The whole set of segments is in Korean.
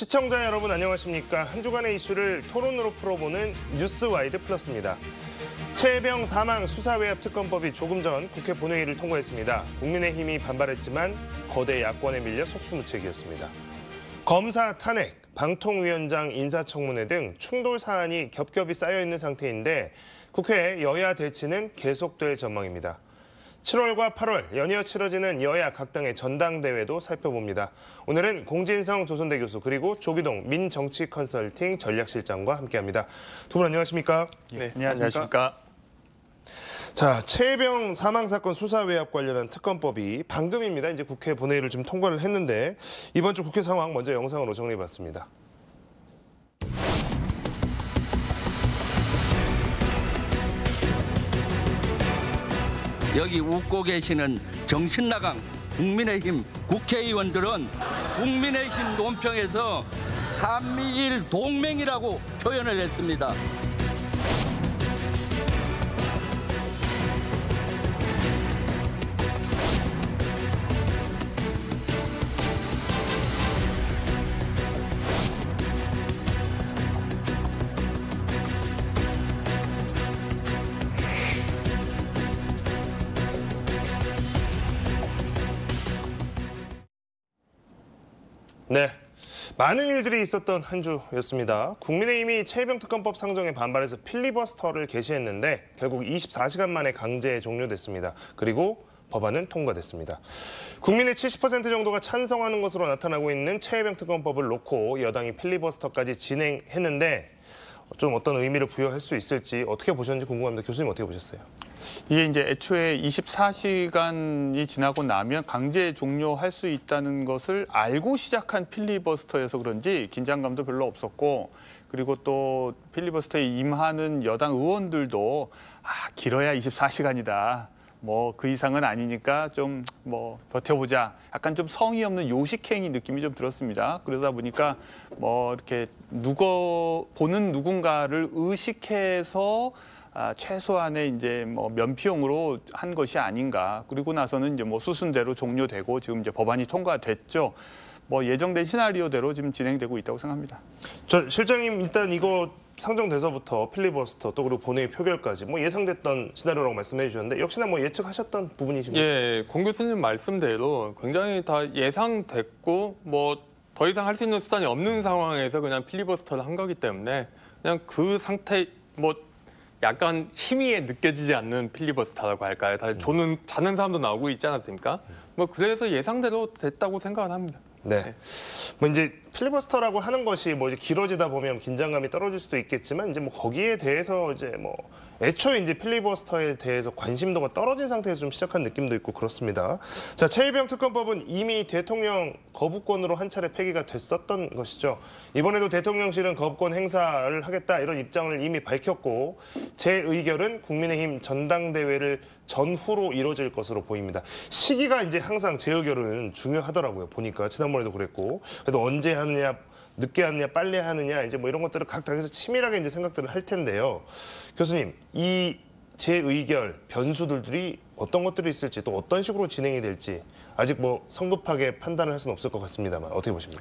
시청자 여러분 안녕하십니까. 한 주간의 이슈를 토론으로 풀어보는 뉴스와이드 플러스입니다. 최병 사망 수사 외압 특검법이 조금 전 국회 본회의를 통과했습니다. 국민의힘이 반발했지만 거대 야권에 밀려 속수무책이었습니다. 검사 탄핵, 방통위원장 인사청문회 등 충돌 사안이 겹겹이 쌓여 있는 상태인데 국회 여야 대치는 계속될 전망입니다. 7월과 8월 연이어 치러지는 여야 각 당의 전당대회도 살펴봅니다. 오늘은 공진성 조선대 교수 그리고 조기동 민정치 컨설팅 전략실장과 함께합니다. 두 분 안녕하십니까? 예, 네, 안녕하십니까? 자, 최병 사망 사건 수사 외압 관련한 특검법이 방금입니다. 이제 국회 본회의를 좀 통과를 했는데 이번 주 국회 상황 먼저 영상으로 정리해봤습니다. 여기 웃고 계시는 정신나강 국민의힘 국회의원들은 국민의힘 논평에서 한미일 동맹이라고 표현을 했습니다. 네. 많은 일들이 있었던 한 주였습니다. 국민의힘이 체병특검법 상정에 반발해서 필리버스터를 개시했는데 결국 24시간 만에 강제 종료됐습니다. 그리고 법안은 통과됐습니다. 국민의 70% 정도가 찬성하는 것으로 나타나고 있는 체해병특검법을 놓고 여당이 필리버스터까지 진행했는데 좀 어떤 의미를 부여할 수 있을지 어떻게 보셨는지 궁금합니다. 교수님 어떻게 보셨어요? 이게 이제 애초에 24시간이 지나고 나면 강제 종료할 수 있다는 것을 알고 시작한 필리버스터여서 그런지 긴장감도 별로 없었고 그리고 또 필리버스터에 임하는 여당 의원들도 아, 길어야 24시간이다. 뭐 그 이상은 아니니까 좀 뭐 버텨보자. 약간 좀 성의 없는 요식행위 느낌이 좀 들었습니다. 그러다 보니까 뭐 이렇게 누가 보는 누군가를 의식해서 아, 최소한의 이제 뭐 면피용으로 한 것이 아닌가. 그리고 나서는 이제 뭐 수순대로 종료되고 지금 이제 법안이 통과됐죠. 뭐 예정된 시나리오대로 지금 진행되고 있다고 생각합니다. 저 실장님 일단 이거 상정돼서부터 필리버스터 또 그리고 본회의 표결까지 뭐 예상됐던 시나리오라고 말씀해 주셨는데 역시나 뭐 예측하셨던 부분이신가요? 예, 공 교수님 말씀대로 굉장히 다 예상됐고 뭐 더 이상 할 수 있는 수단이 없는 상황에서 그냥 필리버스터를 한 거기 때문에 그냥 그 상태 뭐 약간 희미해 느껴지지 않는 필리버스터라고 할까요? 다 음. 조는 자는 사람도 나오고 있지 않았습니까? 뭐 그래서 예상대로 됐다고 생각을 합니다. 네. 네. 뭐 이제 필리버스터라고 하는 것이 뭐 이제 길어지다 보면 긴장감이 떨어질 수도 있겠지만 이제 뭐 거기에 대해서 이제 뭐 애초에 이제 필리버스터에 대해서 관심도가 떨어진 상태에서 좀 시작한 느낌도 있고 그렇습니다. 자, 최일병 특검법은 이미 대통령 거부권으로 한 차례 폐기가 됐었던 것이죠. 이번에도 대통령실은 거부권 행사를 하겠다 이런 입장을 이미 밝혔고 제 의결은 국민의힘 전당대회를 전후로 이뤄질 것으로 보입니다. 시기가 이제 항상 제 의결은 중요하더라고요. 보니까 지난번에도 그랬고 그래도 언제 하느냐 늦게 하느냐 빨리 하느냐 이제 뭐 이런 것들을 각 당에서 치밀하게 이제 생각들을 할 텐데요. 교수님 이 제 의결 변수들이 어떤 것들이 있을지 또 어떤 식으로 진행이 될지 아직 뭐 성급하게 판단을 할 수는 없을 것 같습니다만 어떻게 보십니까?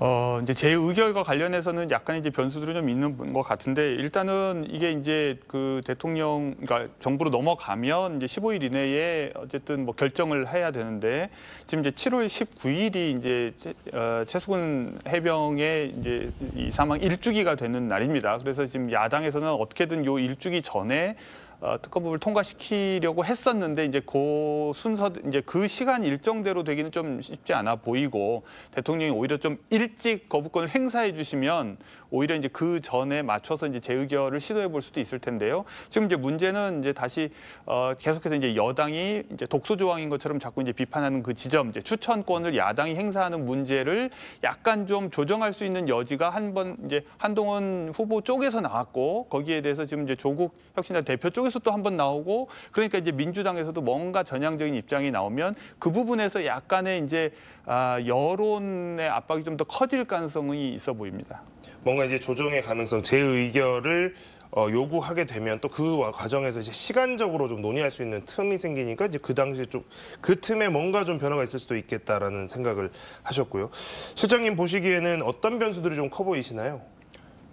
어, 이제 제 의견과 관련해서는 약간 이제 변수들이 좀 있는 것 같은데 일단은 이게 이제 그 대통령, 그러니까 정부로 넘어가면 이제 15일 이내에 어쨌든 뭐 결정을 해야 되는데 지금 이제 7월 19일이 이제 어, 최수근 해병의 이제 이 사망 일주기가 되는 날입니다. 그래서 지금 야당에서는 어떻게든 요 일주기 전에 어, 특검법을 통과시키려고 했었는데 이제 그 순서 이제 그 시간 일정대로 되기는 좀 쉽지 않아 보이고 대통령이 오히려 좀 일찍 거부권을 행사해 주시면 오히려 이제 그 전에 맞춰서 이제 재의결을 시도해 볼 수도 있을 텐데요. 지금 이제 문제는 이제 다시 어, 계속해서 이제 여당이 이제 독소 조항인 것처럼 자꾸 이제 비판하는 그 지점, 이제 추천권을 야당이 행사하는 문제를 약간 좀 조정할 수 있는 여지가 한 번 이제 한동훈 후보 쪽에서 나왔고 거기에 대해서 지금 이제 조국 혁신당 대표 쪽에서 또 한 번 나오고 그러니까 이제 민주당에서도 뭔가 전향적인 입장이 나오면 그 부분에서 약간의 이제 아, 여론의 압박이 좀 더 커질 가능성이 있어 보입니다. 뭔가 이제 조정의 가능성, 제 의견을 어, 요구하게 되면 또 그 과정에서 이제 시간적으로 좀 논의할 수 있는 틈이 생기니까 이제 그 당시에 좀 그 틈에 뭔가 좀 변화가 있을 수도 있겠다라는 생각을 하셨고요. 실장님 보시기에는 어떤 변수들이 좀 커 보이시나요?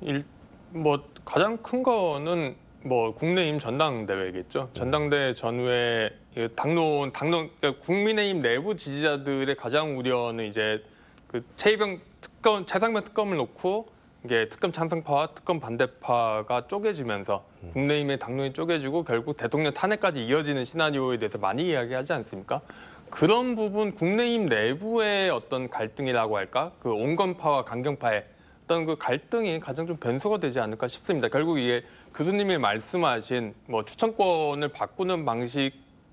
일, 뭐 가장 큰 거는 뭐 국내임 전당대회겠죠. 네. 전당대회 전후에 당론 당론 그러니까 국민의힘 내부 지지자들의 가장 우려는 이제 그최병 특검 최상병 특검을 놓고 이게 특검 찬성파와 특검 반대파가 쪼개지면서 음. 국내임의 당론이 쪼개지고 결국 대통령 탄핵까지 이어지는 시나리오에 대해서 많이 이야기하지 않습니까? 그런 부분 국내임 내부의 어떤 갈등이라고 할까? 그 온건파와 강경파의 어떤 그 갈등이 가장 좀 변수가 되지 않을까 싶습니다. 결국 이게 교수님이 말씀하신 뭐 추천권을 바꾸는 방식이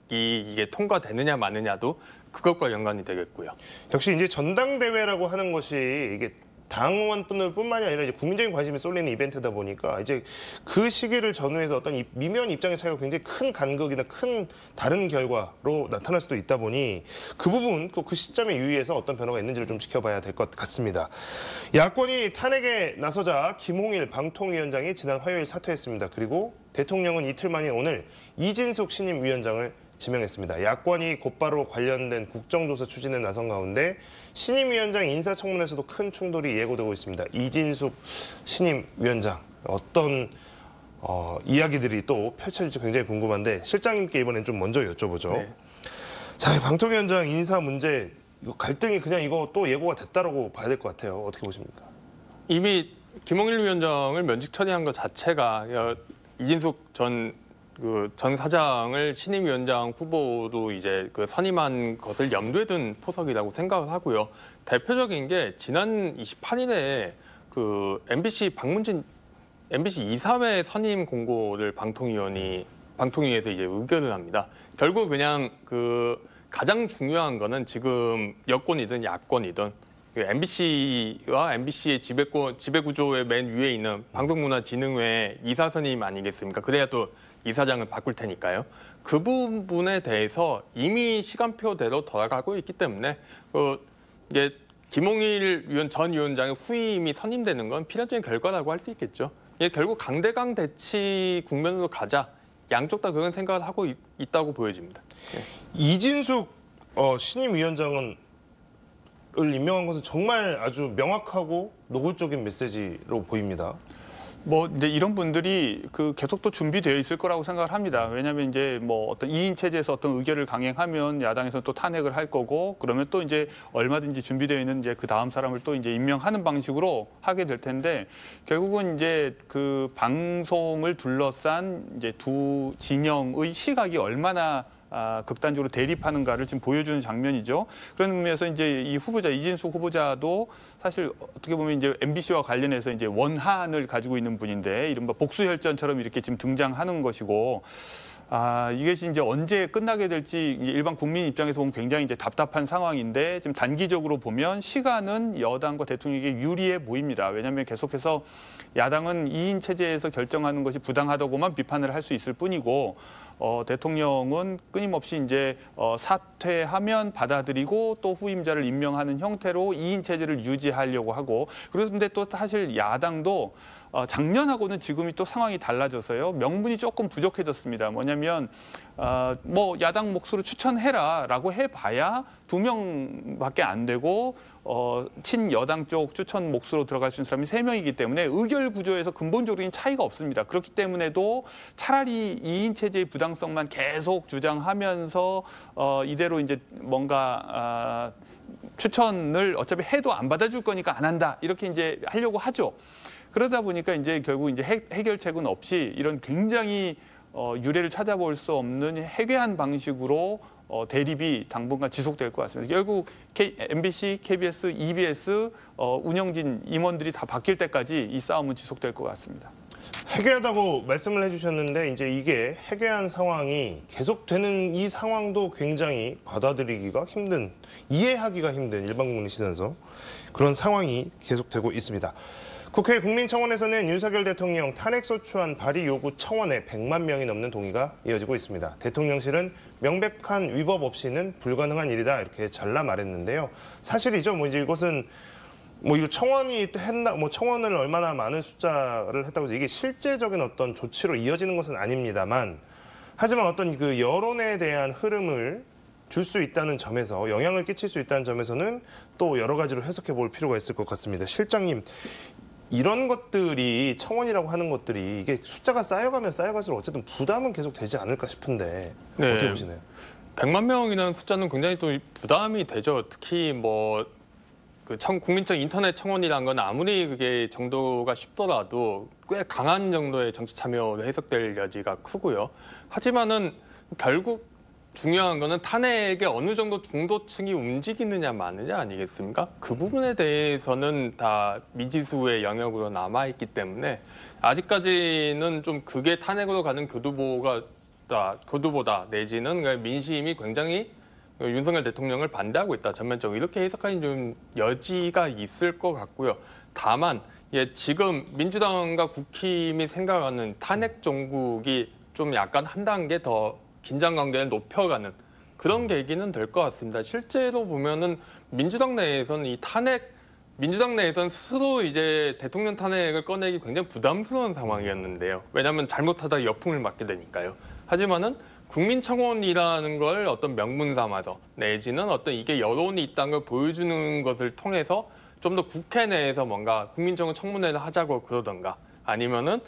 이게 통과되느냐 마느냐도 그것과 연관이 되겠고요. 역시 이제 전당대회라고 하는 것이 이게 당원뿐만이 아니라 이제 국민적인 관심이 쏠리는 이벤트다 보니까 이제 그 시기를 전후해서 어떤 미묘한 입장의 차이가 굉장히 큰 간극이나 큰 다른 결과로 나타날 수도 있다 보니 그 부분 또그 그 시점에 유의해서 어떤 변화가 있는지를 좀 지켜봐야 될 것 같습니다. 야권이 탄핵에 나서자 김홍일 방통위원장이 지난 화요일 사퇴했습니다. 그리고 대통령은 이틀 만인 오늘 이진숙 신임위원장을 지명했습니다. 야권이 곧바로 관련된 국정조사 추진에 나선 가운데 신임 위원장 인사청문회에서도 큰 충돌이 예고되고 있습니다. 이진숙 신임 위원장 어떤 어, 이야기들이 또 펼쳐질지 굉장히 궁금한데 실장님께 이번엔 좀 먼저 여쭤보죠. 네. 자, 방통위원장 인사 문제 갈등이 그냥 이거 또 예고가 됐다라고 봐야 될 것 같아요. 어떻게 보십니까? 이미 김홍일 위원장을 면직 처리한 것 자체가 이진숙 전 그전 사장을 신임위원장 후보로 이제 그 선임한 것을 염두에 둔 포석이라고 생각을 하고요. 대표적인 게 지난 28일에 그 MBC 박문진 MBC 이사회 선임 공고를 방통위원이 방통위에서 이제 의견을 합니다. 결국 그냥 그 가장 중요한 거는 지금 여권이든 야권이든 MBC와 그 MBC의 지배권 지배구조의 맨 위에 있는 방송문화진흥회 이사 선임 아니겠습니까? 그래야 또 이사장을 바꿀 테니까요. 그 부분에 대해서 이미 시간표대로 돌아가고 있기 때문에 어, 이게 김홍일 위원, 전 위원장의 후임이 선임되는 건 필연적인 결과라고 할 수 있겠죠. 예, 결국 강대강 대치 국면으로 가자. 양쪽 다 그런 생각을 하고 있, 다고 보여집니다. 예. 이진숙 어, 신임 위원장은 을 임명한 것은 정말 아주 명확하고 노골적인 메시지로 보입니다. 뭐 이제 이런 분들이 그 계속 또 준비되어 있을 거라고 생각을 합니다. 왜냐하면 이제 뭐 어떤 이인 체제에서 어떤 의결을 강행하면 야당에서는 또 탄핵을 할 거고 그러면 또 이제 얼마든지 준비되어 있는 이제 그 다음 사람을 또 이제 임명하는 방식으로 하게 될 텐데 결국은 이제 그 방송을 둘러싼 이제 두 진영의 시각이 얼마나 아, 극단적으로 대립하는가를 지금 보여주는 장면이죠. 그런 의미에서 이제 이 후보자 이진숙 후보자도 사실 어떻게 보면 이제 MBC와 관련해서 이제 원한을 가지고 있는 분인데 이른바 복수 혈전처럼 이렇게 지금 등장하는 것이고 아, 이것이 이제 언제 끝나게 될지 일반 국민 입장에서 보면 굉장히 이제 답답한 상황인데 지금 단기적으로 보면 시간은 여당과 대통령에게 유리해 보입니다. 왜냐하면 계속해서 야당은 이인 체제에서 결정하는 것이 부당하다고만 비판을 할 수 있을 뿐이고 어, 대통령은 끊임없이 이제 어, 사퇴하면 받아들이고 또 후임자를 임명하는 형태로 이인 체제를 유지하려고 하고 그런데 또 사실 야당도 어, 작년하고는 지금이 또 상황이 달라져서요. 명분이 조금 부족해졌습니다. 뭐냐면 어, 뭐 야당 목소리 추천해라라고 해봐야 두 명밖에 안 되고 어, 친여당 쪽 추천 몫으로 들어갈 수 있는 사람이 세명이기 때문에 의결 구조에서 근본적인 차이가 없습니다. 그렇기 때문에도 차라리 이인 체제의 부당성만 계속 주장하면서 어, 이대로 이제 뭔가 아, 추천을 어차피 해도 안 받아줄 거니까 안 한다. 이렇게 이제 하려고 하죠. 그러다 보니까 이제 결국 이제 해, 해결책은 없이 이런 굉장히 어, 유례를 찾아볼 수 없는 해괴한 방식으로 어, 대립이 당분간 지속될 것 같습니다. 결국 K, MBC, KBS, EBS 어, 운영진 임원들이 다 바뀔 때까지 이 싸움은 지속될 것 같습니다. 해괴하다고 말씀을 해주셨는데 이제 이게 해괴한 상황이 계속되는 이 상황도 굉장히 받아들이기가 힘든, 이해하기가 힘든 일반 국민 시선서 그런 상황이 계속되고 있습니다. 국회 국민청원에서는 윤석열 대통령 탄핵소추안 발의 요구 청원에 100만 명이 넘는 동의가 이어지고 있습니다. 대통령실은 명백한 위법 없이는 불가능한 일이다 이렇게 잘라 말했는데요. 사실이죠. 뭐 이제 이것은 뭐 이거 청원이 했나 뭐 청원을 얼마나 많은 숫자를 했다고 해서 이게 실제적인 어떤 조치로 이어지는 것은 아닙니다만 하지만 어떤 그 여론에 대한 흐름을 줄 수 있다는 점에서 영향을 끼칠 수 있다는 점에서는 또 여러 가지로 해석해 볼 필요가 있을 것 같습니다. 실장님, 이런 것들이 청원이라고 하는 것들이 이게 숫자가 쌓여가면 쌓여갈수록 어쨌든 부담은 계속 되지 않을까 싶은데 네. 어떻게 보시나요? 100만 명이라는 숫자는 굉장히 또 부담이 되죠. 특히 뭐그국민청 인터넷 청원이란 건 아무리 그게 정도가 쉽더라도 꽤 강한 정도의 정치 참여로 해석될 여지가 크고요. 하지만은 결국 중요한 거는 탄핵에 어느 정도 중도층이 움직이느냐 마느냐 아니겠습니까? 그 부분에 대해서는 다 미지수의 영역으로 남아있기 때문에 아직까지는 좀 그게 탄핵으로 가는 교두보가 아, 교두보다 내지는 민심이 굉장히 그 윤석열 대통령을 반대하고 있다 전면적으로 이렇게 해석하는 좀 여지가 있을 것 같고요. 다만 예, 지금 민주당과 국힘이 생각하는 탄핵 정국이 좀 약간 한 단계 더 긴장 관계를 높여가는 그런 음. 계기는 될 것 같습니다. 실제로 보면은 민주당 내에서는 이 탄핵 민주당 내에서는 스스로 이제 대통령 탄핵을 꺼내기 굉장히 부담스러운 상황이었는데요. 왜냐하면 잘못하다 역풍을 맞게 되니까요. 하지만은 국민청원이라는 걸 어떤 명분 삼아서 내지는 어떤 이게 여론이 있다는 걸 보여주는 것을 통해서 좀 더 국회 내에서 뭔가 국민청원 청문회를 하자고 그러던가 아니면은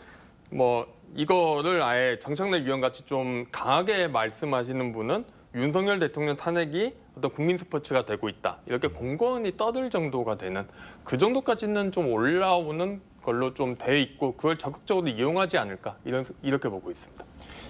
뭐 이거를 아예 정창래 위원 같이 좀 강하게 말씀하시는 분은 윤석열 대통령 탄핵이 어떤 국민 스포츠가 되고 있다. 이렇게 공권이 떠들 정도가 되는 그 정도까지는 좀 올라오는 걸로 좀 돼 있고 그걸 적극적으로 이용하지 않을까 이런 이렇게 보고 있습니다.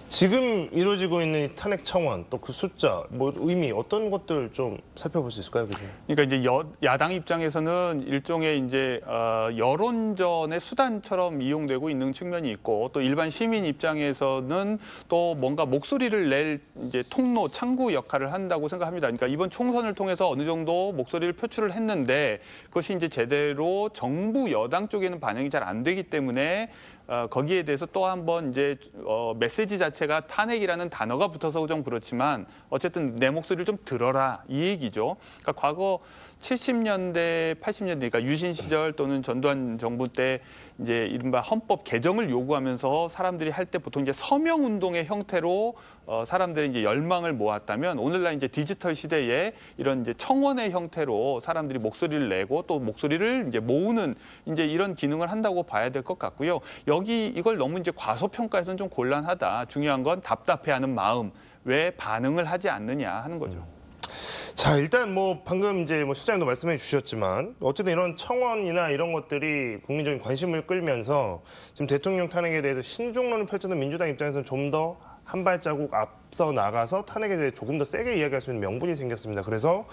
지금 이루어지고 있는 탄핵 청원 또 그 숫자 뭐 의미 어떤 것들 좀 살펴볼 수 있을까요? 교수님? 그러니까 이제 여, 야당 입장에서는 일종의 이제 어, 여론전의 수단처럼 이용되고 있는 측면이 있고 또 일반 시민 입장에서는 또 뭔가 목소리를 낼 이제 통로 창구 역할을 한다고 생각합니다. 그러니까 이번 총선을 통해서 어느 정도 목소리를 표출을 했는데 그것이 이제 제대로 정부 여당 쪽에는 반영이 잘 안 되기 때문에 어, 거기에 대해서 또 한 번 이제 어, 메시지 자체가 탄핵이라는 단어가 붙어서 좀 그렇지만 어쨌든 내 목소리를 좀 들어라 이 얘기죠. 그러니까 과거 70년대, 80년대, 그러니까 유신 시절 또는 전두환 정부 때 이제 이른바 헌법 개정을 요구하면서 사람들이 할 때 보통 이제 서명 운동의 형태로 어, 사람들의 이제 열망을 모았다면 오늘날 이제 디지털 시대에 이런 이제 청원의 형태로 사람들이 목소리를 내고 또 목소리를 이제 모으는 이제 이런 기능을 한다고 봐야 될 것 같고요. 여기 이걸 너무 이제 과소평가해서는 좀 곤란하다. 중요한 건 답답해하는 마음 왜 반응을 하지 않느냐 하는 거죠. 자 일단 뭐 방금 이제 뭐 실장님도 말씀해 주셨지만 어쨌든 이런 청원이나 이런 것들이 국민적인 관심을 끌면서 지금 대통령 탄핵에 대해서 신중론을 펼쳐는 민주당 입장에서는 좀더 한 발자국 앞서 나가서 탄핵에 대해 조금 더 세게 이야기할 수 있는 명분이 생겼습니다. 그래서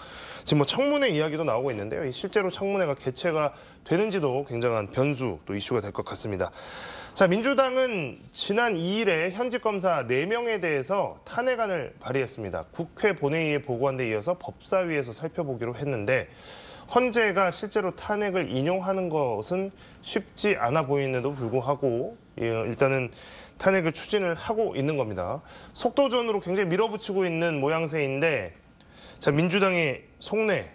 지금 뭐 청문회 이야기도 나오고 있는데요. 실제로 청문회가 개최가 되는지도 굉장한 변수 또 이슈가 될 것 같습니다. 자, 민주당은 지난 2일에 현직 검사 4명에 대해서 탄핵안을 발의했습니다. 국회 본회의에 보고한 데 이어서 법사위에서 살펴보기로 했는데 헌재가 실제로 탄핵을 인용하는 것은 쉽지 않아 보이는데도 불구하고 예, 일단은 탄핵을 추진을 하고 있는 겁니다. 속도전으로 굉장히 밀어붙이고 있는 모양새인데 자 민주당의 속내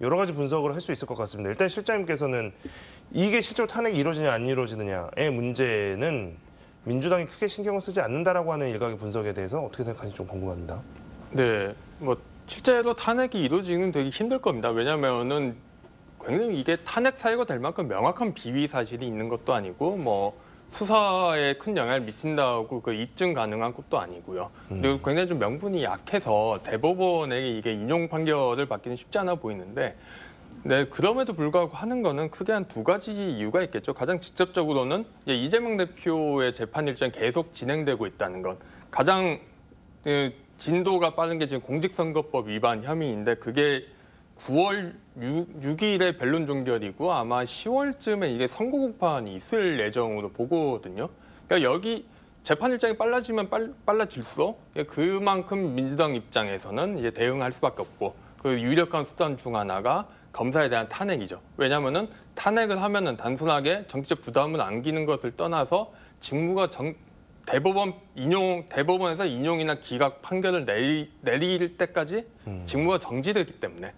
여러 가지 분석을 할 수 있을 것 같습니다. 일단 실장님께서는 이게 실제로 탄핵이 이루어지냐 안 이루어지느냐의 문제는 민주당이 크게 신경을 쓰지 않는다라고 하는 일각의 분석에 대해서 어떻게 생각하는지 좀 궁금합니다. 네, 뭐 실제로 탄핵이 이루어지기는 되게 힘들 겁니다. 왜냐하면은 굉장히 이게 탄핵 사유가 될 만큼 명확한 비위 사실이 있는 것도 아니고 뭐 수사에 큰 영향을 미친다고 그 입증 가능한 것도 아니고요. 그리고 음. 굉장히 좀 명분이 약해서 대법원에게 이게 인용 판결을 받기는 쉽지 않아 보이는데 네, 그럼에도 불구하고 하는 거는 크게 한 두 가지 이유가 있겠죠. 가장 직접적으로는 이 이재명 대표의 재판 일정 계속 진행되고 있다는 것. 가장 그 진도가 빠른 게 지금 공직선거법 위반 혐의인데 그게 9월 6, 일에 변론 종결이고 아마 10월쯤에 이게 선고 공판이 있을 예정으로 보거든요. 그러니까 여기 재판 일정이 빨라지면 빨, 빨라질수록 그만큼 민주당 입장에서는 이제 대응할 수밖에 없고 그 유력한 수단 중 하나가 검사에 대한 탄핵이죠. 왜냐하면 탄핵을 하면 단순하게 정치적 부담을 안기는 것을 떠나서 직무가 정, 대법원 인용 대법원에서 인용이나 기각 판결을 내리, 내릴 때까지 음. 직무가 정지되기 때문에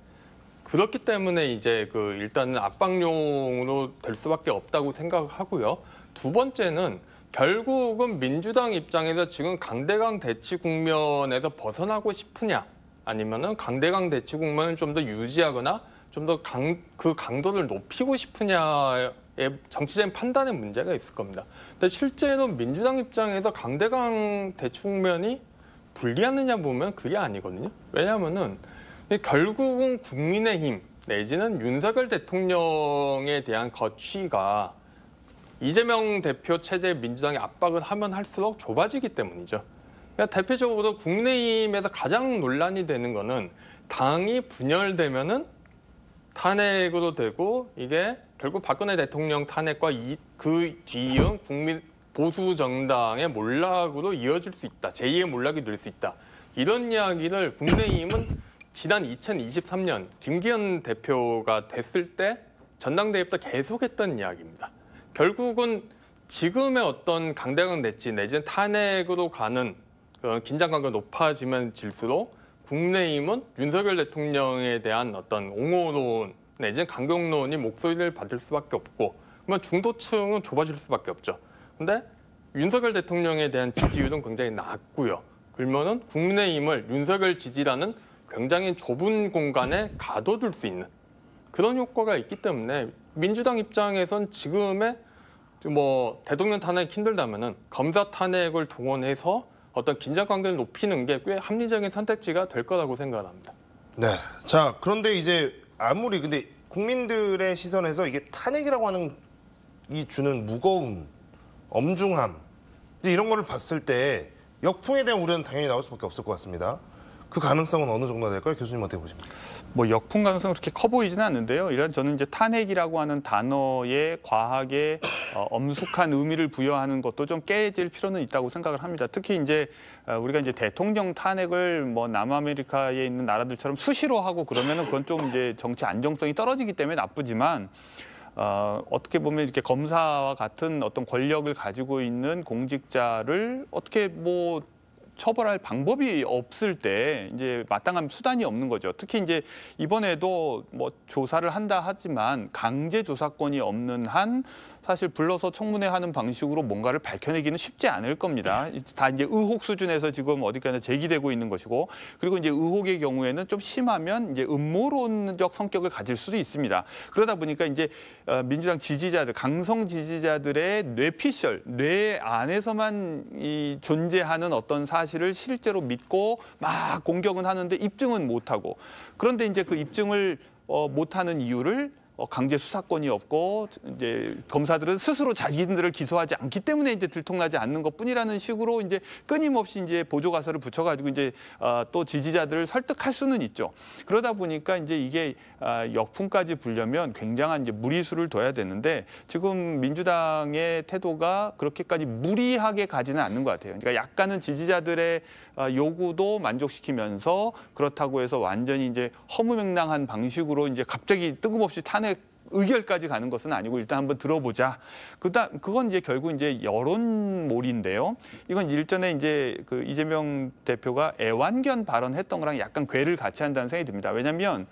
그렇기 때문에 이제 그 일단은 압박용으로 될 수밖에 없다고 생각하고요. 두 번째는 결국은 민주당 입장에서 지금 강대강 대치 국면에서 벗어나고 싶으냐 아니면은 강대강 대치 국면을 좀 더 유지하거나 좀 더 강 그 강도를 높이고 싶으냐의 정치적인 판단의 문제가 있을 겁니다. 근데 실제로 민주당 입장에서 강대강 대치 국면이 불리하느냐 보면 그게 아니거든요. 왜냐하면은 결국은 국민의힘 내지는 윤석열 대통령에 대한 거취가 이재명 대표 체제 민주당의 압박을 하면 할수록 좁아지기 때문이죠. 그러니까 대표적으로 국민의에서 가장 논란이 되는 거는 당이 분열되면은 탄핵으로 되고 이게 결국 박근혜 대통령 탄핵과 이, 그 뒤이은 국민 보수 정당의 몰락으로 이어질 수 있다. 제2의 몰락이 될 수 있다. 이런 이야기를 국민의은 지난 2023년 김기현 대표가 됐을 때 전당대회부터 계속했던 이야기입니다. 결국은 지금의 어떤 강대강 내지 내지는 탄핵으로 가는 긴장감과 높아지면 질수록 국내힘은 윤석열 대통령에 대한 어떤 옹호론 내지는 강경론이 목소리를 받을 수밖에 없고 그러면 중도층은 좁아질 수밖에 없죠. 근데 윤석열 대통령에 대한 지지율은 굉장히 낮고요. 그러면은 국내힘을 윤석열 지지라는 굉장히 좁은 공간에 가둬둘 수 있는 그런 효과가 있기 때문에 민주당 입장에선 지금의 뭐 대통령 탄핵 힘들다면은 검사 탄핵을 동원해서 어떤 긴장 관계를 높이는 게 꽤 합리적인 선택지가 될 거라고 생각합니다. 네. 자 그런데 이제 아무리 근데 국민들의 시선에서 이게 탄핵이라고 하는 이 주는 무거움, 엄중함 이런 거를 봤을 때 역풍에 대한 우려는 당연히 나올 수밖에 없을 것 같습니다. 그 가능성은 어느 정도 될까요? 교수님 어떻게 보십니까? 뭐 역풍 가능성 그렇게 커 보이지는 않는데요. 일단 저는 이제 탄핵이라고 하는 단어에 과학에 어, 엄숙한 의미를 부여하는 것도 좀 깨질 필요는 있다고 생각을 합니다. 특히 이제 어, 우리가 이제 대통령 탄핵을 뭐 남아메리카에 있는 나라들처럼 수시로 하고 그러면은 그건 좀 이제 정치 안정성이 떨어지기 때문에 나쁘지만 어, 어떻게 보면 이렇게 검사와 같은 어떤 권력을 가지고 있는 공직자를 어떻게 뭐 처벌할 방법이 없을 때 이제 마땅한 수단이 없는 거죠. 특히 이제 이번에도 뭐 조사를 한다 하지만 강제 조사권이 없는 한 사실 불러서 청문회 하는 방식으로 뭔가를 밝혀내기는 쉽지 않을 겁니다. 다 이제 의혹 수준에서 지금 어디까지나 제기되고 있는 것이고 그리고 이제 의혹의 경우에는 좀 심하면 이제 음모론적 성격을 가질 수도 있습니다. 그러다 보니까 이제 어, 민주당 지지자들, 강성 지지자들의 뇌피셜, 뇌 안에서만 이 존재하는 어떤 사실을 실제로 믿고 막 공격은 하는데 입증은 못하고 그런데 이제 그 입증을 어, 못하는 이유를 어, 강제 수사권이 없고 이제 검사들은 스스로 자기들을 기소하지 않기 때문에 이제 들통나지 않는 것뿐이라는 식으로 이제 끊임없이 이제 보조 가설을 붙여가지고 이제 아, 또 지지자들을 설득할 수는 있죠. 그러다 보니까 이제 이게 아, 역풍까지 불려면 굉장한 이제 무리수를 둬야 되는데 지금 민주당의 태도가 그렇게까지 무리하게 가지는 않는 것 같아요. 그러니까 약간은 지지자들의 아, 요구도 만족시키면서 그렇다고 해서 완전히 이제 허무맹랑한 방식으로 이제 갑자기 뜬금없이 탄핵 의결까지 가는 것은 아니고 일단 한번 들어보자. 그다음 그건 이제 결국 이제 여론몰인데요. 이건 일전에 이제 그 이재명 대표가 애완견 발언했던 거랑 약간 괴를 같이 한다는 생각이 듭니다. 왜냐하면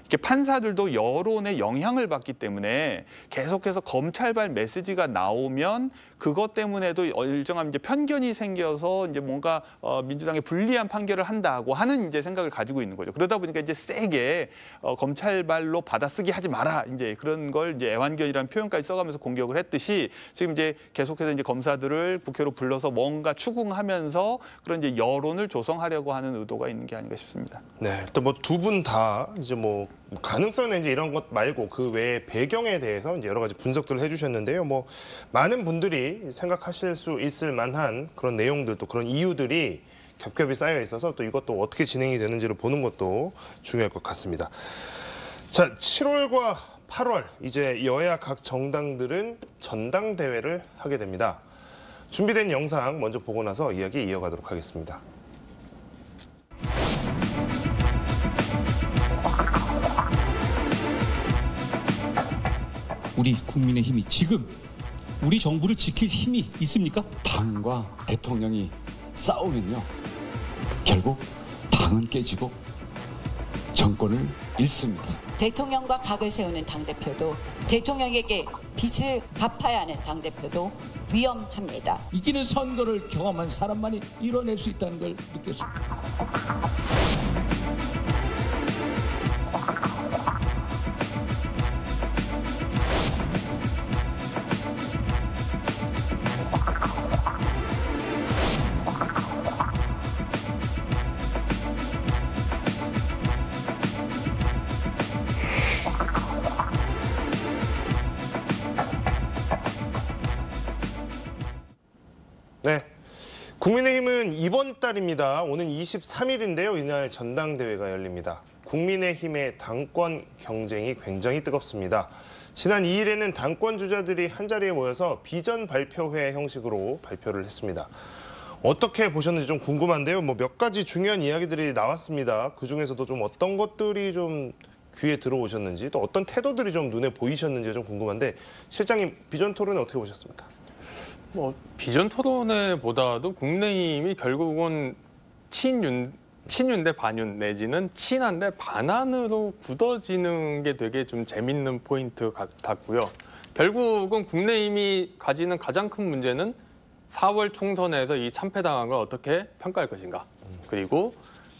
이렇게 판사들도 여론의 영향을 받기 때문에 계속해서 검찰발 메시지가 나오면 그것 때문에도 어, 일정한 이제 편견이 생겨서 이제 뭔가 어, 민주당에 불리한 판결을 한다고 하는 이제 생각을 가지고 있는 거죠. 그러다 보니까 이제 세게 어, 검찰발로 받아쓰기 하지 마라 이제 그런 걸 이제 애완견이라는 표현까지 써가면서 공격을 했듯이 지금 이제 계속해서 이제 검사들을 국회로 불러서 뭔가 추궁하면서 그런 이제 여론을 조성하려고 하는 의도가 있는 게 아닌가 싶습니다. 네, 또 뭐 두 분 다 이제 뭐 가능성은 이제 이런 것 말고 그외에 배경에 대해서 이제 여러 가지 분석들을 해주셨는데요. 뭐 많은 분들이 생각하실 수 있을 만한 그런 내용들 또 그런 이유들이 겹겹이 쌓여 있어서 또 이것도 어떻게 진행이 되는지를 보는 것도 중요할 것 같습니다. 자, 7월과 8월 이제 여야 각 정당들은 전당대회를 하게 됩니다. 준비된 영상 먼저 보고 나서 이야기 이어가도록 하겠습니다. 우리 국민의 힘이 지금 우리 정부를 지킬 힘이 있습니까? 당과 대통령이 싸우면요. 결국 당은 깨지고 정권을 잃습니다. 대통령과 각을 세우는 당대표도 대통령에게 빚을 갚아야 하는 당대표도 위험합니다. 이기는 선거를 경험한 사람만이 이뤄낼 수 있다는 걸 느꼈습니다. 날입니다. 오는 23일인데요. 이날 전당대회가 열립니다. 국민의힘의 당권 경쟁이 굉장히 뜨겁습니다. 지난 2일에는 당권 주자들이 한자리에 모여서 비전 발표회 형식으로 발표를 했습니다. 어떻게 보셨는지 좀 궁금한데요. 뭐 몇 가지 중요한 이야기들이 나왔습니다. 그중에서도 좀 어떤 것들이 좀 귀에 들어오셨는지 또 어떤 태도들이 좀 눈에 보이셨는지 좀 궁금한데 실장님 비전 토론은 어떻게 보셨습니까? 뭐 비전 토론회보다도 국내힘이 결국은 친윤 친윤대 반윤 내지는 친한데 반한으로 굳어지는 게 되게 좀 재밌는 포인트 같았고요. 결국은 국내힘이 가지는 가장 큰 문제는 4월 총선에서 이 참패당한 걸 어떻게 평가할 것인가. 그리고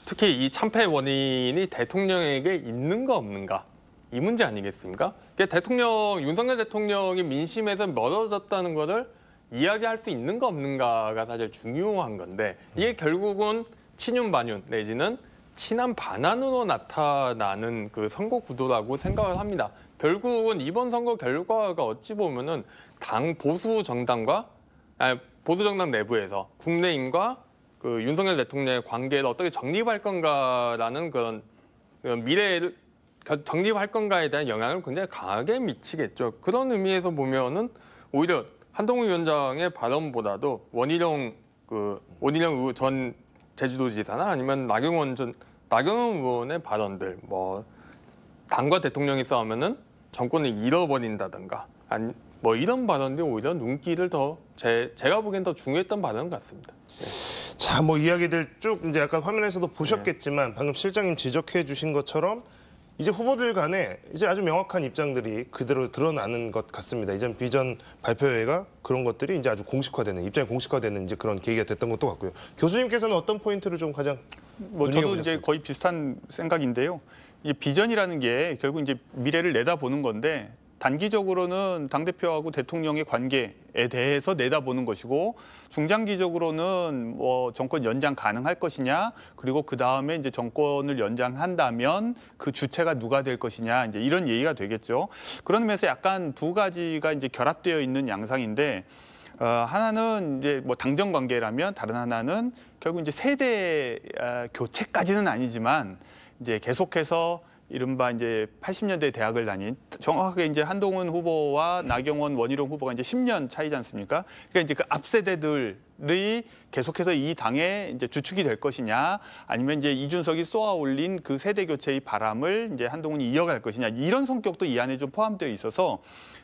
특히 이 참패 원인이 대통령에게 있는가 없는가. 이 문제 아니겠습니까? 대통령 윤석열 대통령이 민심에서 멀어졌다는 것을 이야기할 수 있는가 없는가가 사실 중요한 건데 이게 음. 결국은 친윤 반윤 내지는 친한 반한으로 나타나는 그 선거 구도라고 생각을 합니다. 결국은 이번 선거 결과가 어찌 보면은 당 보수 정당과 아니, 보수 정당 내부에서 국내인과 그 윤석열 대통령의 관계를 어떻게 정립할 건가라는 그런, 그 미래를 정립할 건가에 대한 영향을 굉장히 강하게 미치겠죠. 그런 의미에서 보면은 오히려 한동훈 위원장의 발언보다도 원희룡 그 원희룡 전 제주도지사나 아니면 나경원 전 나경원 의원의 발언들 뭐 당과 대통령이 싸우면은 정권을 잃어버린다든가 아니 뭐 이런 발언들이 오히려 눈길을 더 제, 제가 보기엔 더 중요했던 발언 같습니다. 자, 뭐 이야기들 쭉 이제 아까 화면에서도 네. 보셨겠지만 네. 방금 실장님 지적해 주신 것처럼 이제 후보들 간에 이제 아주 명확한 입장들이 그대로 드러나는 것 같습니다. 이전 비전 발표회가 그런 것들이 이제 아주 공식화되는 입장이 공식화되는 이제 그런 계기가 됐던 것도 같고요. 교수님께서는 어떤 포인트를 좀 가장 뭐 저도 보셨습니까? 이제 거의 비슷한 생각인데요. 이 비전이라는 게 결국 이제 미래를 내다보는 건데 단기적으로는 당대표하고 대통령의 관계에 대해서 내다보는 것이고 중장기적으로는 뭐 정권 연장 가능할 것이냐 그리고 그 다음에 이제 정권을 연장한다면 그 주체가 누가 될 것이냐 이제 이런 얘기가 되겠죠. 그런 면에서 약간 두 가지가 이제 결합되어 있는 양상인데 어, 하나는 이제 뭐 당정 관계라면 다른 하나는 결국 이제 세대 어, 교체까지는 아니지만 이제 계속해서 이른바 이제 80년대 대학을 다닌 정확하게 이제 한동훈 후보와 나경원 원희룡 후보가 이제 10년 차이지 않습니까? 그러니까 이제 그앞 세대들이 계속해서 이 당의 이제 주축이 될 것이냐 아니면 이제 이준석이 쏘아 올린 그 세대 교체의 바람을 이제 한동훈이 이어갈 것이냐 이런 성격도 이 안에 좀 포함되어 있어서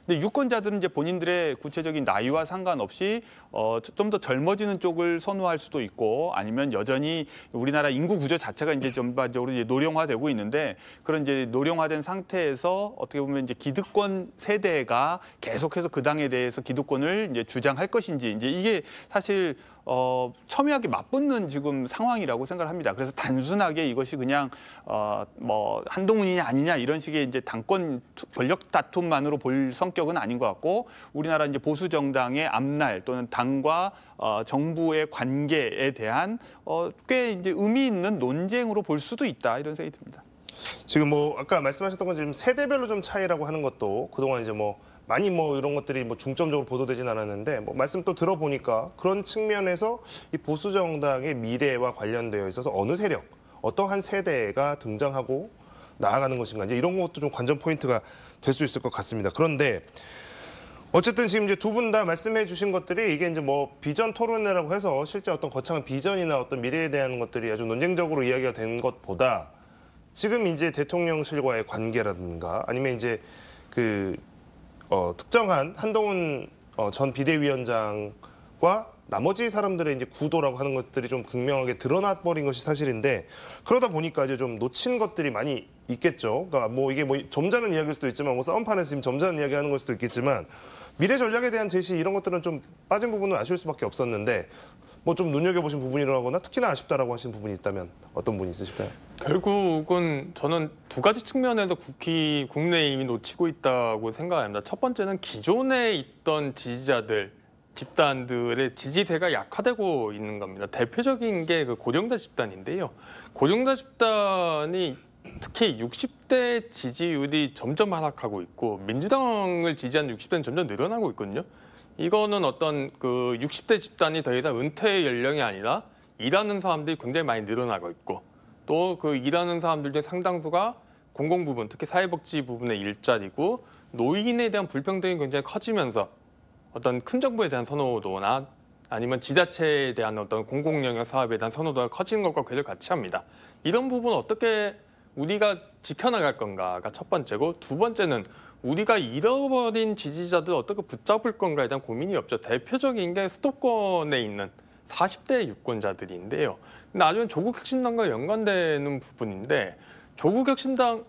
근데 유권자들은 이제 본인들의 구체적인 나이와 상관없이 어, 좀 더 젊어지는 쪽을 선호할 수도 있고 아니면 여전히 우리나라 인구 구조 자체가 이제 전반적으로 이제 노령화되고 있는데 그런 이제 노령화된 상태에서 어떻게 보면 이제 기득권 세대가 계속해서 그 당에 대해서 기득권을 이제 주장할 것인지 이제 이게 사실 어, 첨예하게 맞붙는 지금 상황이라고 생각을 합니다. 그래서 단순하게 이것이 그냥 어, 뭐 한동훈이냐 아니냐 이런 식의 이제 당권 권력 다툼만으로 볼 성격은 아닌 것 같고 우리나라 이제 보수 정당의 앞날 또는 당과 어, 정부의 관계에 대한 어, 꽤 이제 의미 있는 논쟁으로 볼 수도 있다 이런 생각이 듭니다. 지금 뭐 아까 말씀하셨던 건 지금 세대별로 좀 차이라고 하는 것도 그동안 이제 뭐 많이 뭐 이런 것들이 뭐 중점적으로 보도되진 않았는데 뭐 말씀 또 들어보니까 그런 측면에서 이 보수 정당의 미래와 관련되어 있어서 어느 세력, 어떠한 세대가 등장하고 나아가는 것인가 이제 이런 것도 좀 관전 포인트가 될 수 있을 것 같습니다. 그런데 어쨌든 지금 이제 두 분 다 말씀해 주신 것들이 이게 이제 뭐 비전 토론회라고 해서 실제 어떤 거창한 비전이나 어떤 미래에 대한 것들이 아주 논쟁적으로 이야기가 된 것보다 지금 이제 대통령실과의 관계라든가 아니면 이제 그 어, 특정한 한동훈 어, 전 비대위원장과 나머지 사람들의 이제 구도라고 하는 것들이 좀 극명하게 드러나 버린 것이 사실인데 그러다 보니까 이제 좀 놓친 것들이 많이 있겠죠. 그러니까 뭐 이게 뭐 점잖은 이야기일 수도 있지만 뭐 싸움판에서 지금 점잖은 이야기하는 걸 수도 있겠지만 미래 전략에 대한 제시 이런 것들은 좀 빠진 부분은 아쉬울 수밖에 없었는데 뭐좀 눈여겨보신 부분이라거나 특히나 아쉽다라고 하신 부분이 있다면 어떤 분이 있으실까요? 결국은 저는 두 가지 측면에서 국히 국내 이미 놓치고 있다고 생각합니다. 첫 번째는 기존에 있던 지지자들 집단들의 지지세가 약화되고 있는 겁니다. 대표적인 게 그 고령자 집단인데요. 고령자 집단이 특히 60대 지지율이 점점 하락하고 있고 민주당을 지지하 60대는 점점 늘어나고 있거든요. 이거는 어떤 그 60대 집단이 더 이상 은퇴의 연령이 아니라 일하는 사람들이 굉장히 많이 늘어나고 있고 또 그 일하는 사람들 중에 상당수가 공공 부분, 특히 사회복지 부분의 일자리고 노인에 대한 불평등이 굉장히 커지면서 어떤 큰 정부에 대한 선호도나 아니면 지자체에 대한 어떤 공공 영역 사업에 대한 선호도가 커진 것과 궤를 같이 합니다. 이런 부분 어떻게 우리가 지켜나갈 건가가 첫 번째고 두 번째는 우리가 잃어버린 지지자들 어떻게 붙잡을 건가에 대한 고민이 없죠. 대표적인 게 수도권에 있는 40대 유권자들인데요. 나중에 조국 혁신당과 연관되는 부분인데 조국 혁신당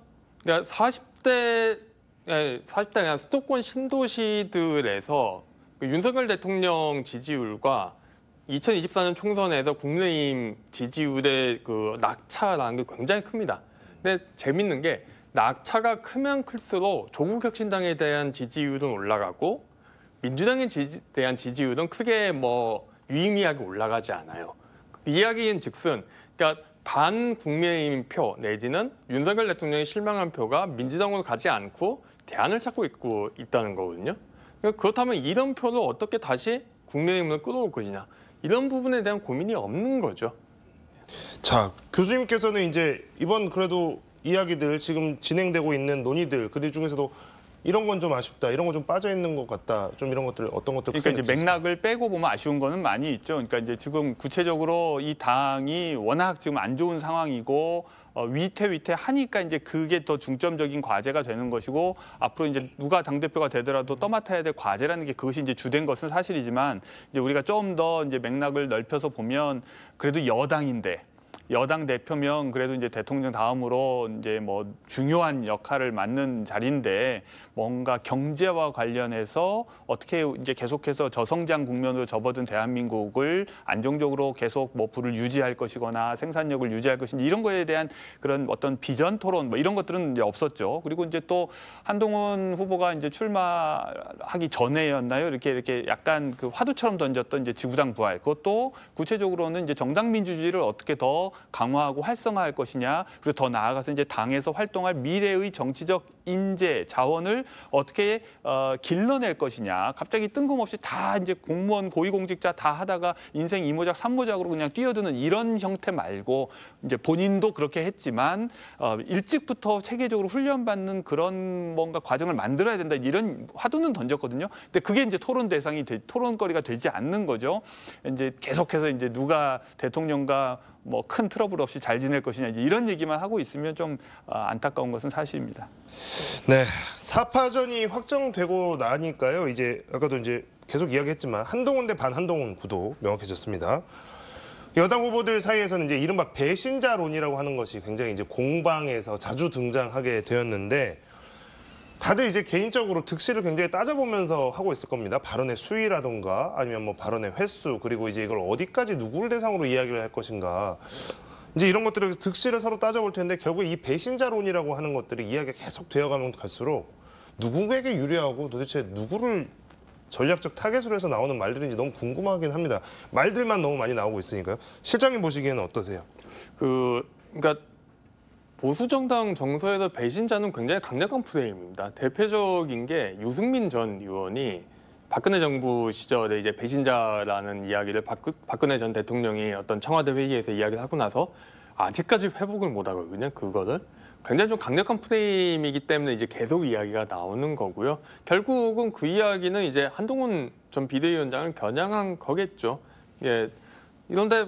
40대 40대 그냥 수도권 신도시들에서 그 윤석열 대통령 지지율과 2024년 총선에서 국민의힘 지지율의 그 낙차라는 게 굉장히 큽니다. 근데 재밌는 게 낙차가 크면 클수록 조국혁신당에 대한 지지율은 올라가고 민주당에 지지, 대한 지지율은 크게 뭐 유의미하게 올라가지 않아요. 그 이야기인 즉슨 그러니까 반국민의힘 표 내지는 윤석열 대통령이 실망한 표가 민주당으로 가지 않고 대안을 찾고 있고 있다는 거거든요. 그러니까 그렇다면 이런 표를 어떻게 다시 국민의힘으로 끌어올 것이냐 이런 부분에 대한 고민이 없는 거죠. 자 교수님께서는 이제 이번 그래도 이야기들 지금 진행되고 있는 논의들 그 중에서도 이런 건 좀 아쉽다, 이런 건 좀 빠져 있는 것 같다, 좀 이런 것들 어떤 것들 그러니까 이제 맥락을 빼고 보면 아쉬운 거는 많이 있죠. 그러니까 이제 지금 구체적으로 이 당이 워낙 지금 안 좋은 상황이고 어, 위태위태 하니까 이제 그게 더 중점적인 과제가 되는 것이고 앞으로 이제 누가 당 대표가 되더라도 떠맡아야 될 과제라는 게 그것이 이제 주된 것은 사실이지만 이제 우리가 좀 더 이제 맥락을 넓혀서 보면 그래도 여당인데 여당 대표면 그래도 이제 대통령 다음으로 이제 뭐 중요한 역할을 맡는 자리인데 뭔가 경제와 관련해서 어떻게 이제 계속해서 저성장 국면으로 접어든 대한민국을 안정적으로 계속 뭐 부를 유지할 것이거나 생산력을 유지할 것인지 이런 거에 대한 그런 어떤 비전 토론 뭐 이런 것들은 이제 없었죠. 그리고 이제 또 한동훈 후보가 이제 출마하기 전에였나요? 이렇게 이렇게 약간 그 화두처럼 던졌던 이제 지구당 부활 그것도 구체적으로는 이제 정당 민주주의를 어떻게 더 강화하고 활성화할 것이냐 그리고 더 나아가서 이제 당에서 활동할 미래의 정치적 인재 자원을 어떻게 어, 길러낼 것이냐 갑자기 뜬금없이 다 이제 공무원 고위공직자 다 하다가 인생 이모작 삼모작으로 그냥 뛰어드는 이런 형태 말고 이제 본인도 그렇게 했지만 어, 일찍부터 체계적으로 훈련받는 그런 뭔가 과정을 만들어야 된다 이런 화두는 던졌거든요. 근데 그게 이제 토론 대상이 되, 토론거리가 되지 않는 거죠. 이제 계속해서 이제 누가 대통령과 뭐큰 트러블 없이 잘 지낼 것이냐 이제 이런 얘기만 하고 있으면 좀 어, 안타까운 것은 사실입니다. 네, 사파전이 확정되고 나니까요. 이제 아까도 이제 계속 이야기했지만 한동훈 대 반한동훈 구도 명확해졌습니다. 여당 후보들 사이에서는 이제 이른바 배신자론이라고 하는 것이 굉장히 이제 공방에서 자주 등장하게 되었는데 다들 이제 개인적으로 득실을 굉장히 따져보면서 하고 있을 겁니다. 발언의 수위라든가 아니면 뭐 발언의 횟수 그리고 이제 이걸 어디까지 누구를 대상으로 이야기를 할 것인가. 이제 이런 것들을 득실을 서로 따져볼 텐데 결국 이 배신자론이라고 하는 것들이 이야기가 계속 되어가면 갈수록 누구에게 유리하고 도대체 누구를 전략적 타겟으로 해서 나오는 말들인지 너무 궁금하긴 합니다. 말들만 너무 많이 나오고 있으니까요. 실장님 보시기에는 어떠세요? 그 그러니까 보수 정당 정서에서 배신자는 굉장히 강력한 프레임입니다. 대표적인 게 유승민 전 의원이 박근혜 정부 시절에 이제 배신자라는 이야기를 박근혜 전 대통령이 어떤 청와대 회의에서 이야기를 하고 나서 아직까지 회복을 못 하거든요. 그거를 굉장히 좀 강력한 프레임이기 때문에 이제 계속 이야기가 나오는 거고요. 결국은 그 이야기는 이제 한동훈 전 비대위원장을 겨냥한 거겠죠. 예. 이런데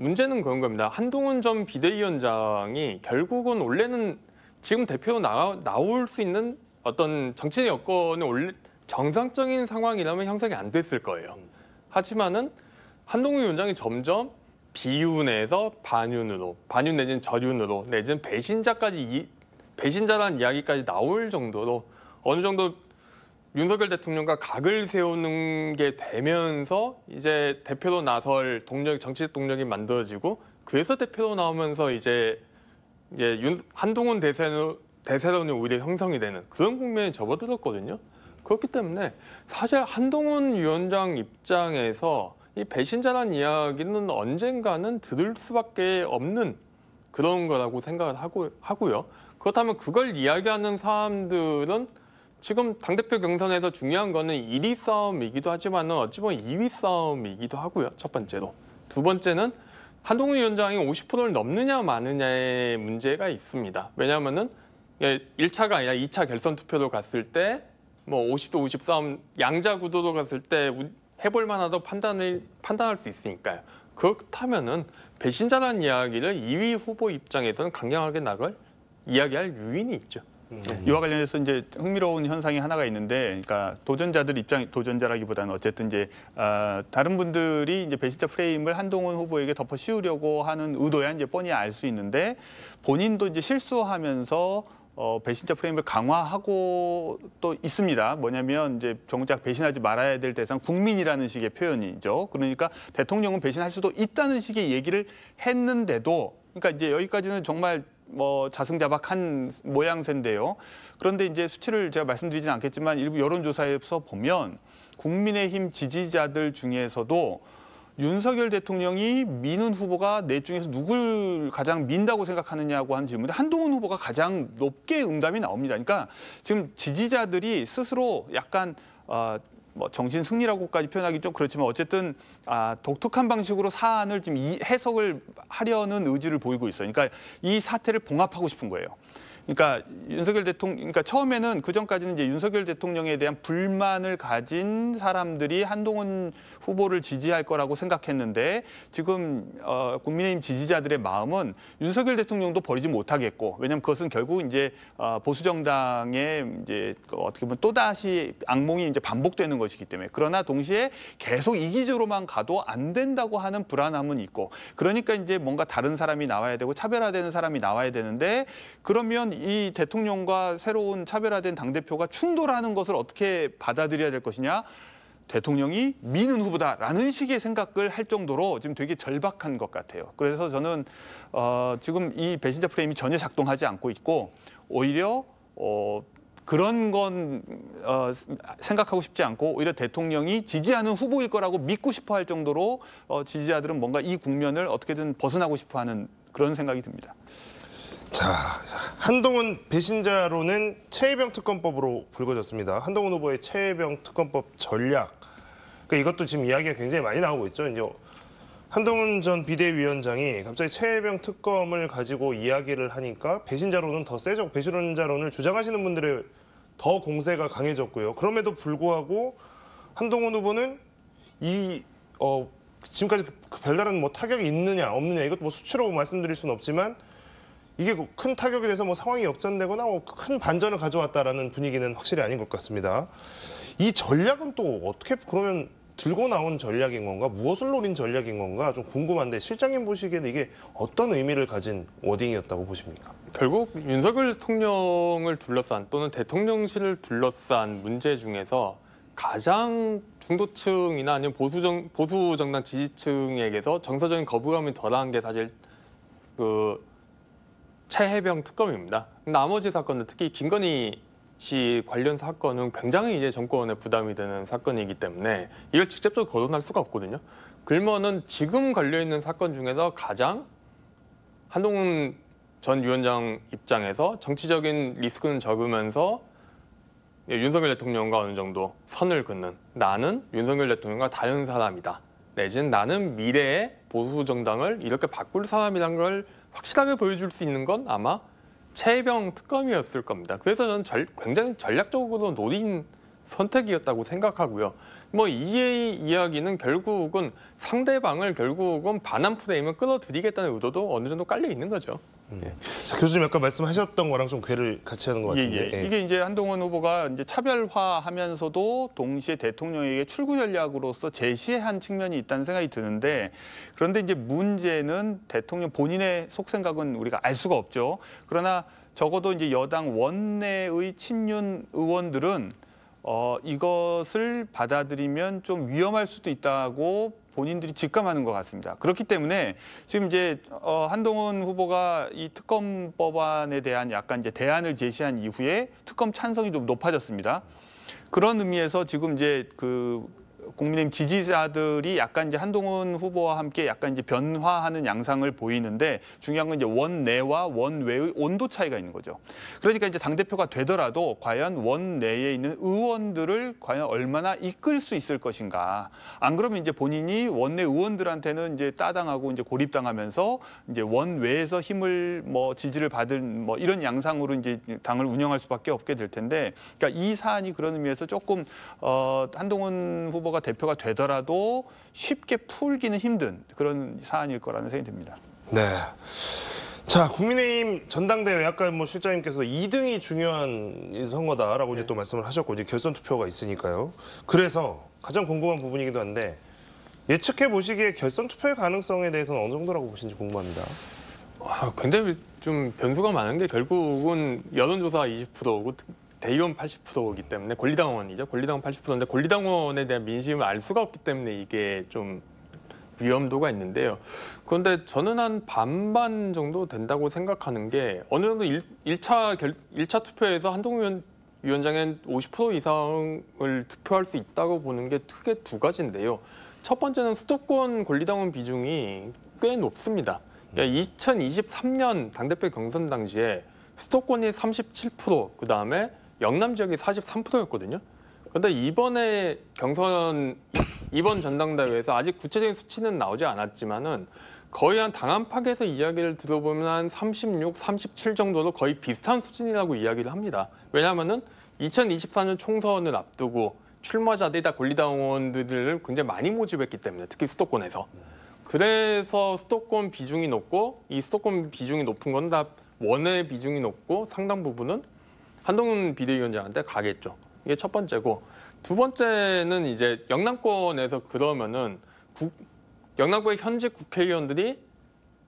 문제는 그런 겁니다. 한동훈 전 비대위원장이 결국은 원래는 지금 대표나 나올 수 있는 어떤 정치 여건에 올 정상적인 상황이라면 형성이 안 됐을 거예요. 하지만은 한동훈 위원장이 점점 비윤에서 반윤으로, 반윤 내지는 저윤으로, 내지는 배신자까지 이, 배신자라는 이야기까지 나올 정도로 어느 정도 윤석열 대통령과 각을 세우는 게 되면서 이제 대표로 나설 동력, 정치적 동력이 만들어지고 그래서 대표로 나오면서 이제 이제 윤, 한동훈 대세로, 대세론이 오히려 형성이 되는 그런 국면이 접어들었거든요. 그렇기 때문에 사실 한동훈 위원장 입장에서 이 배신자란 이야기는 언젠가는 들을 수밖에 없는 그런 거라고 생각을 하고, 하고요. 그렇다면 그걸 이야기하는 사람들은 지금 당대표 경선에서 중요한 거는 1위 싸움이기도 하지만 어찌 보면 2위 싸움이기도 하고요. 첫 번째로. 두 번째는 한동훈 위원장이 50%를 넘느냐 마느냐의 문제가 있습니다. 왜냐하면 1차가 예, 아니라 2차 결선 투표로 갔을 때 뭐 50 대 50 싸움 양자 구도로 갔을 때 해볼 만하다고 판단을 판단할 수 있으니까요. 그렇다면 배신자란 이야기를 2위 후보 입장에서는 강경하게 나갈 이야기할 유인이 있죠. 네. 이와 관련해서 이제 흥미로운 현상이 하나가 있는데, 그러니까 도전자들 입장 도전자라기보다는 어쨌든 이제 어, 다른 분들이 이제 배신자 프레임을 한동훈 후보에게 덮어 씌우려고 하는 의도야 이제 뻔히 알 수 있는데 본인도 이제 실수하면서 어, 배신자 프레임을 강화하고 또 있습니다. 뭐냐면 이제 정작 배신하지 말아야 될 대상 국민이라는 식의 표현이죠. 그러니까 대통령은 배신할 수도 있다는 식의 얘기를 했는데도 그러니까 이제 여기까지는 정말 뭐 자승자박한 모양새인데요. 그런데 이제 수치를 제가 말씀드리지는 않겠지만 일부 여론조사에서 보면 국민의힘 지지자들 중에서도 윤석열 대통령이 미는 후보가 내 중에서 누굴 가장 민다고 생각하느냐고 하는 질문에 한동훈 후보가 가장 높게 응답이 나옵니다. 그러니까 지금 지지자들이 스스로 약간 어, 뭐 정신 승리라고까지 표현하기 좀 그렇지만 어쨌든 아, 독특한 방식으로 사안을 지금 이 해석을 하려는 의지를 보이고 있어요. 그러니까 이 사태를 봉합하고 싶은 거예요. 그러니까 윤석열 대통령, 그러니까 처음에는 그 전까지는 이제 윤석열 대통령에 대한 불만을 가진 사람들이 한동훈 후보를 지지할 거라고 생각했는데 지금 어, 국민의힘 지지자들의 마음은 윤석열 대통령도 버리지 못하겠고 왜냐하면 그것은 결국 이제 어, 보수 정당의 이제 그 어떻게 보면 또 다시 악몽이 이제 반복되는 것이기 때문에 그러나 동시에 계속 이기적으로만 가도 안 된다고 하는 불안함은 있고 그러니까 이제 뭔가 다른 사람이 나와야 되고 차별화되는 사람이 나와야 되는데 그러면 이 대통령과 새로운 차별화된 당대표가 충돌하는 것을 어떻게 받아들여야 될 것이냐. 대통령이 미는 후보다라는 식의 생각을 할 정도로 지금 되게 절박한 것 같아요. 그래서 저는 어, 지금 이 배신자 프레임이 전혀 작동하지 않고 있고 오히려 어, 그런 건 어, 생각하고 싶지 않고 오히려 대통령이 지지하는 후보일 거라고 믿고 싶어 할 정도로 어, 지지자들은 뭔가 이 국면을 어떻게든 벗어나고 싶어 하는 그런 생각이 듭니다. 자, 한동훈 배신자로는 최혜병 특검법으로 불거졌습니다. 한동훈 후보의 최혜병 특검법 전략. 그러니까 이것도 지금 이야기가 굉장히 많이 나오고 있죠. 이제 한동훈 전 비대위원장이 갑자기 최혜병 특검을 가지고 이야기를 하니까 배신자론은 더 세죠. 배신자론을 주장하시는 분들의 더 공세가 강해졌고요. 그럼에도 불구하고 한동훈 후보는 이 어, 지금까지 그, 그 별다른 뭐 타격이 있느냐 없느냐 이것도 뭐 수치로 말씀드릴 수는 없지만 이게 큰 타격이 돼서 뭐 상황이 역전되거나 뭐 큰 반전을 가져왔다라는 분위기는 확실히 아닌 것 같습니다. 이 전략은 또 어떻게 그러면 들고 나온 전략인 건가 무엇을 노린 전략인 건가 좀 궁금한데 실장님 보시기에는 이게 어떤 의미를 가진 워딩이었다고 보십니까? 결국 윤석열 대통령을 둘러싼 또는 대통령실을 둘러싼 문제 중에서 가장 중도층이나 아니면 보수정 보수 정당 지지층에게서 정서적인 거부감이 덜한 게 사실 그 최해병 특검입니다. 나머지 사건들 특히 김건희 씨 관련 사건은 굉장히 이제 정권에 부담이 되는 사건이기 때문에 이걸 직접적으로 거론할 수가 없거든요. 글머는 지금 걸려 있는 사건 중에서 가장 한동훈 전 위원장 입장에서 정치적인 리스크는 적으면서 예, 윤석열 대통령과 어느 정도 선을 긋는 나는 윤석열 대통령과 다른 사람이다. 내지는 나는 미래의 보수 정당을 이렇게 바꿀 사람이란 걸 확실하게 보여줄 수 있는 건 아마 최병 특검이었을 겁니다. 그래서 저는 절, 굉장히 전략적으로 노린 선택이었다고 생각하고요. 뭐 EA 이야기는 결국은 상대방을 결국은 반환 프레임을 끌어들이겠다는 의도도 어느 정도 깔려 있는 거죠. 음. 예. 교수님 아까 말씀하셨던 거랑 좀 괴를 같이 하는 것 같은데. 예, 예, 예. 이게 이제 한동훈 후보가 이제 차별화하면서도 동시에 대통령에게 출구 전략으로서 제시한 측면이 있다는 생각이 드는데 그런데 이제 문제는 대통령 본인의 속생각은 우리가 알 수가 없죠. 그러나 적어도 이제 여당 원내의 친윤 의원들은 어, 이것을 받아들이면 좀 위험할 수도 있다고 본인들이 직감하는 것 같습니다. 그렇기 때문에 지금 이제 어, 한동훈 후보가 이 특검 법안에 대한 약간 이제 대안을 제시한 이후에 특검 찬성이 좀 높아졌습니다. 그런 의미에서 지금 이제 그 국민의힘 지지자들이 약간 이제 한동훈 후보와 함께 약간 이제 변화하는 양상을 보이는데 중요한 건 이제 원내와 원외의 온도 차이가 있는 거죠. 그러니까 이제 당 대표가 되더라도 과연 원내에 있는 의원들을 과연 얼마나 이끌 수 있을 것인가. 안 그러면 이제 본인이 원내 의원들한테는 이제 따당하고 이제 고립당하면서 이제 원외에서 힘을 뭐 지지를 받은 뭐 이런 양상으로 이제 당을 운영할 수밖에 없게 될 텐데 그러니까 이 사안이 그런 의미에서 조금 어 한동훈 후보가 후보가 대표가 되더라도 쉽게 풀기는 힘든 그런 사안일 거라는 생각이 듭니다. 네. 자, 국민의힘 전당대회 약간 뭐 실장님께서 2등이 중요한 선거다라고 네. 이제 또 말씀을 하셨고 이제 결선 투표가 있으니까요. 그래서 가장 궁금한 부분이기도 한데 예측해 보시기에 결선 투표의 가능성에 대해서는 어느 정도라고 보시는지 궁금합니다. 아, 굉장히 좀 변수가 많은 게 결국은 여론조사 20%고 대의원 80%이기 때문에 권리당원이죠. 권리당원 80%인데 권리당원에 대한 민심을 알 수가 없기 때문에 이게 좀 위험도가 있는데요. 그런데 저는 한 반반 정도 된다고 생각하는 게 어느 정도 1차 결, 1차 투표에서 한동훈 위원장은 50% 이상을 투표할 수 있다고 보는 게 크게 두 가지인데요. 첫 번째는 수도권 권리당원 비중이 꽤 높습니다. 그러니까 2023년 음. 당대표 경선 당시에 수도권이 37%, 그다음에 영남 지역이 43%였거든요. 그런데 이번에 경선 이번 전당대회에서 아직 구체적인 수치는 나오지 않았지만은 거의 한 당한 파에서 이야기를 들어보면 한 36, 37 정도로 거의 비슷한 수준이라고 이야기를 합니다. 왜냐하면은 2024년 총선을 앞두고 출마자들이 다 권리당원들을 굉장히 많이 모집했기 때문에 특히 수도권에서 그래서 수도권 비중이 높고 이 수도권 비중이 높은 건 다 원의 비중이 높고 상당 부분은 한동훈 비대위원장한테 가겠죠. 이게 첫 번째고 두 번째는 이제 영남권에서 그러면은 국, 영남권의 현직 국회의원들이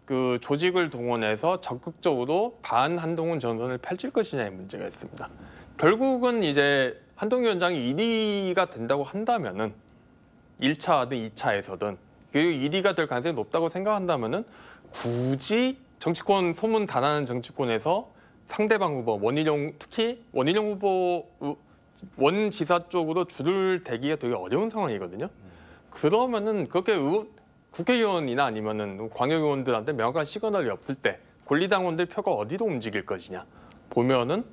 그 조직을 동원해서 적극적으로 반 한동훈 전선을 펼칠 것이냐의 문제가 있습니다. 결국은 이제 한동훈 위원장이 1위가 된다고 한다면은 1차든 2차에서든 그리고 1위가 될 가능성이 높다고 생각한다면은 굳이 정치권 소문 다 나는 정치권에서 상대방 후보 원희룡 특히 원희룡 후보 원 지사 쪽으로 줄을 대기가 되게 어려운 상황이거든요. 그러면은 그렇게 의, 국회의원이나 아니면은 광역의원들한테 명확한 시그널이 없을 때 권리당원들 표가 어디로 움직일 것이냐 보면은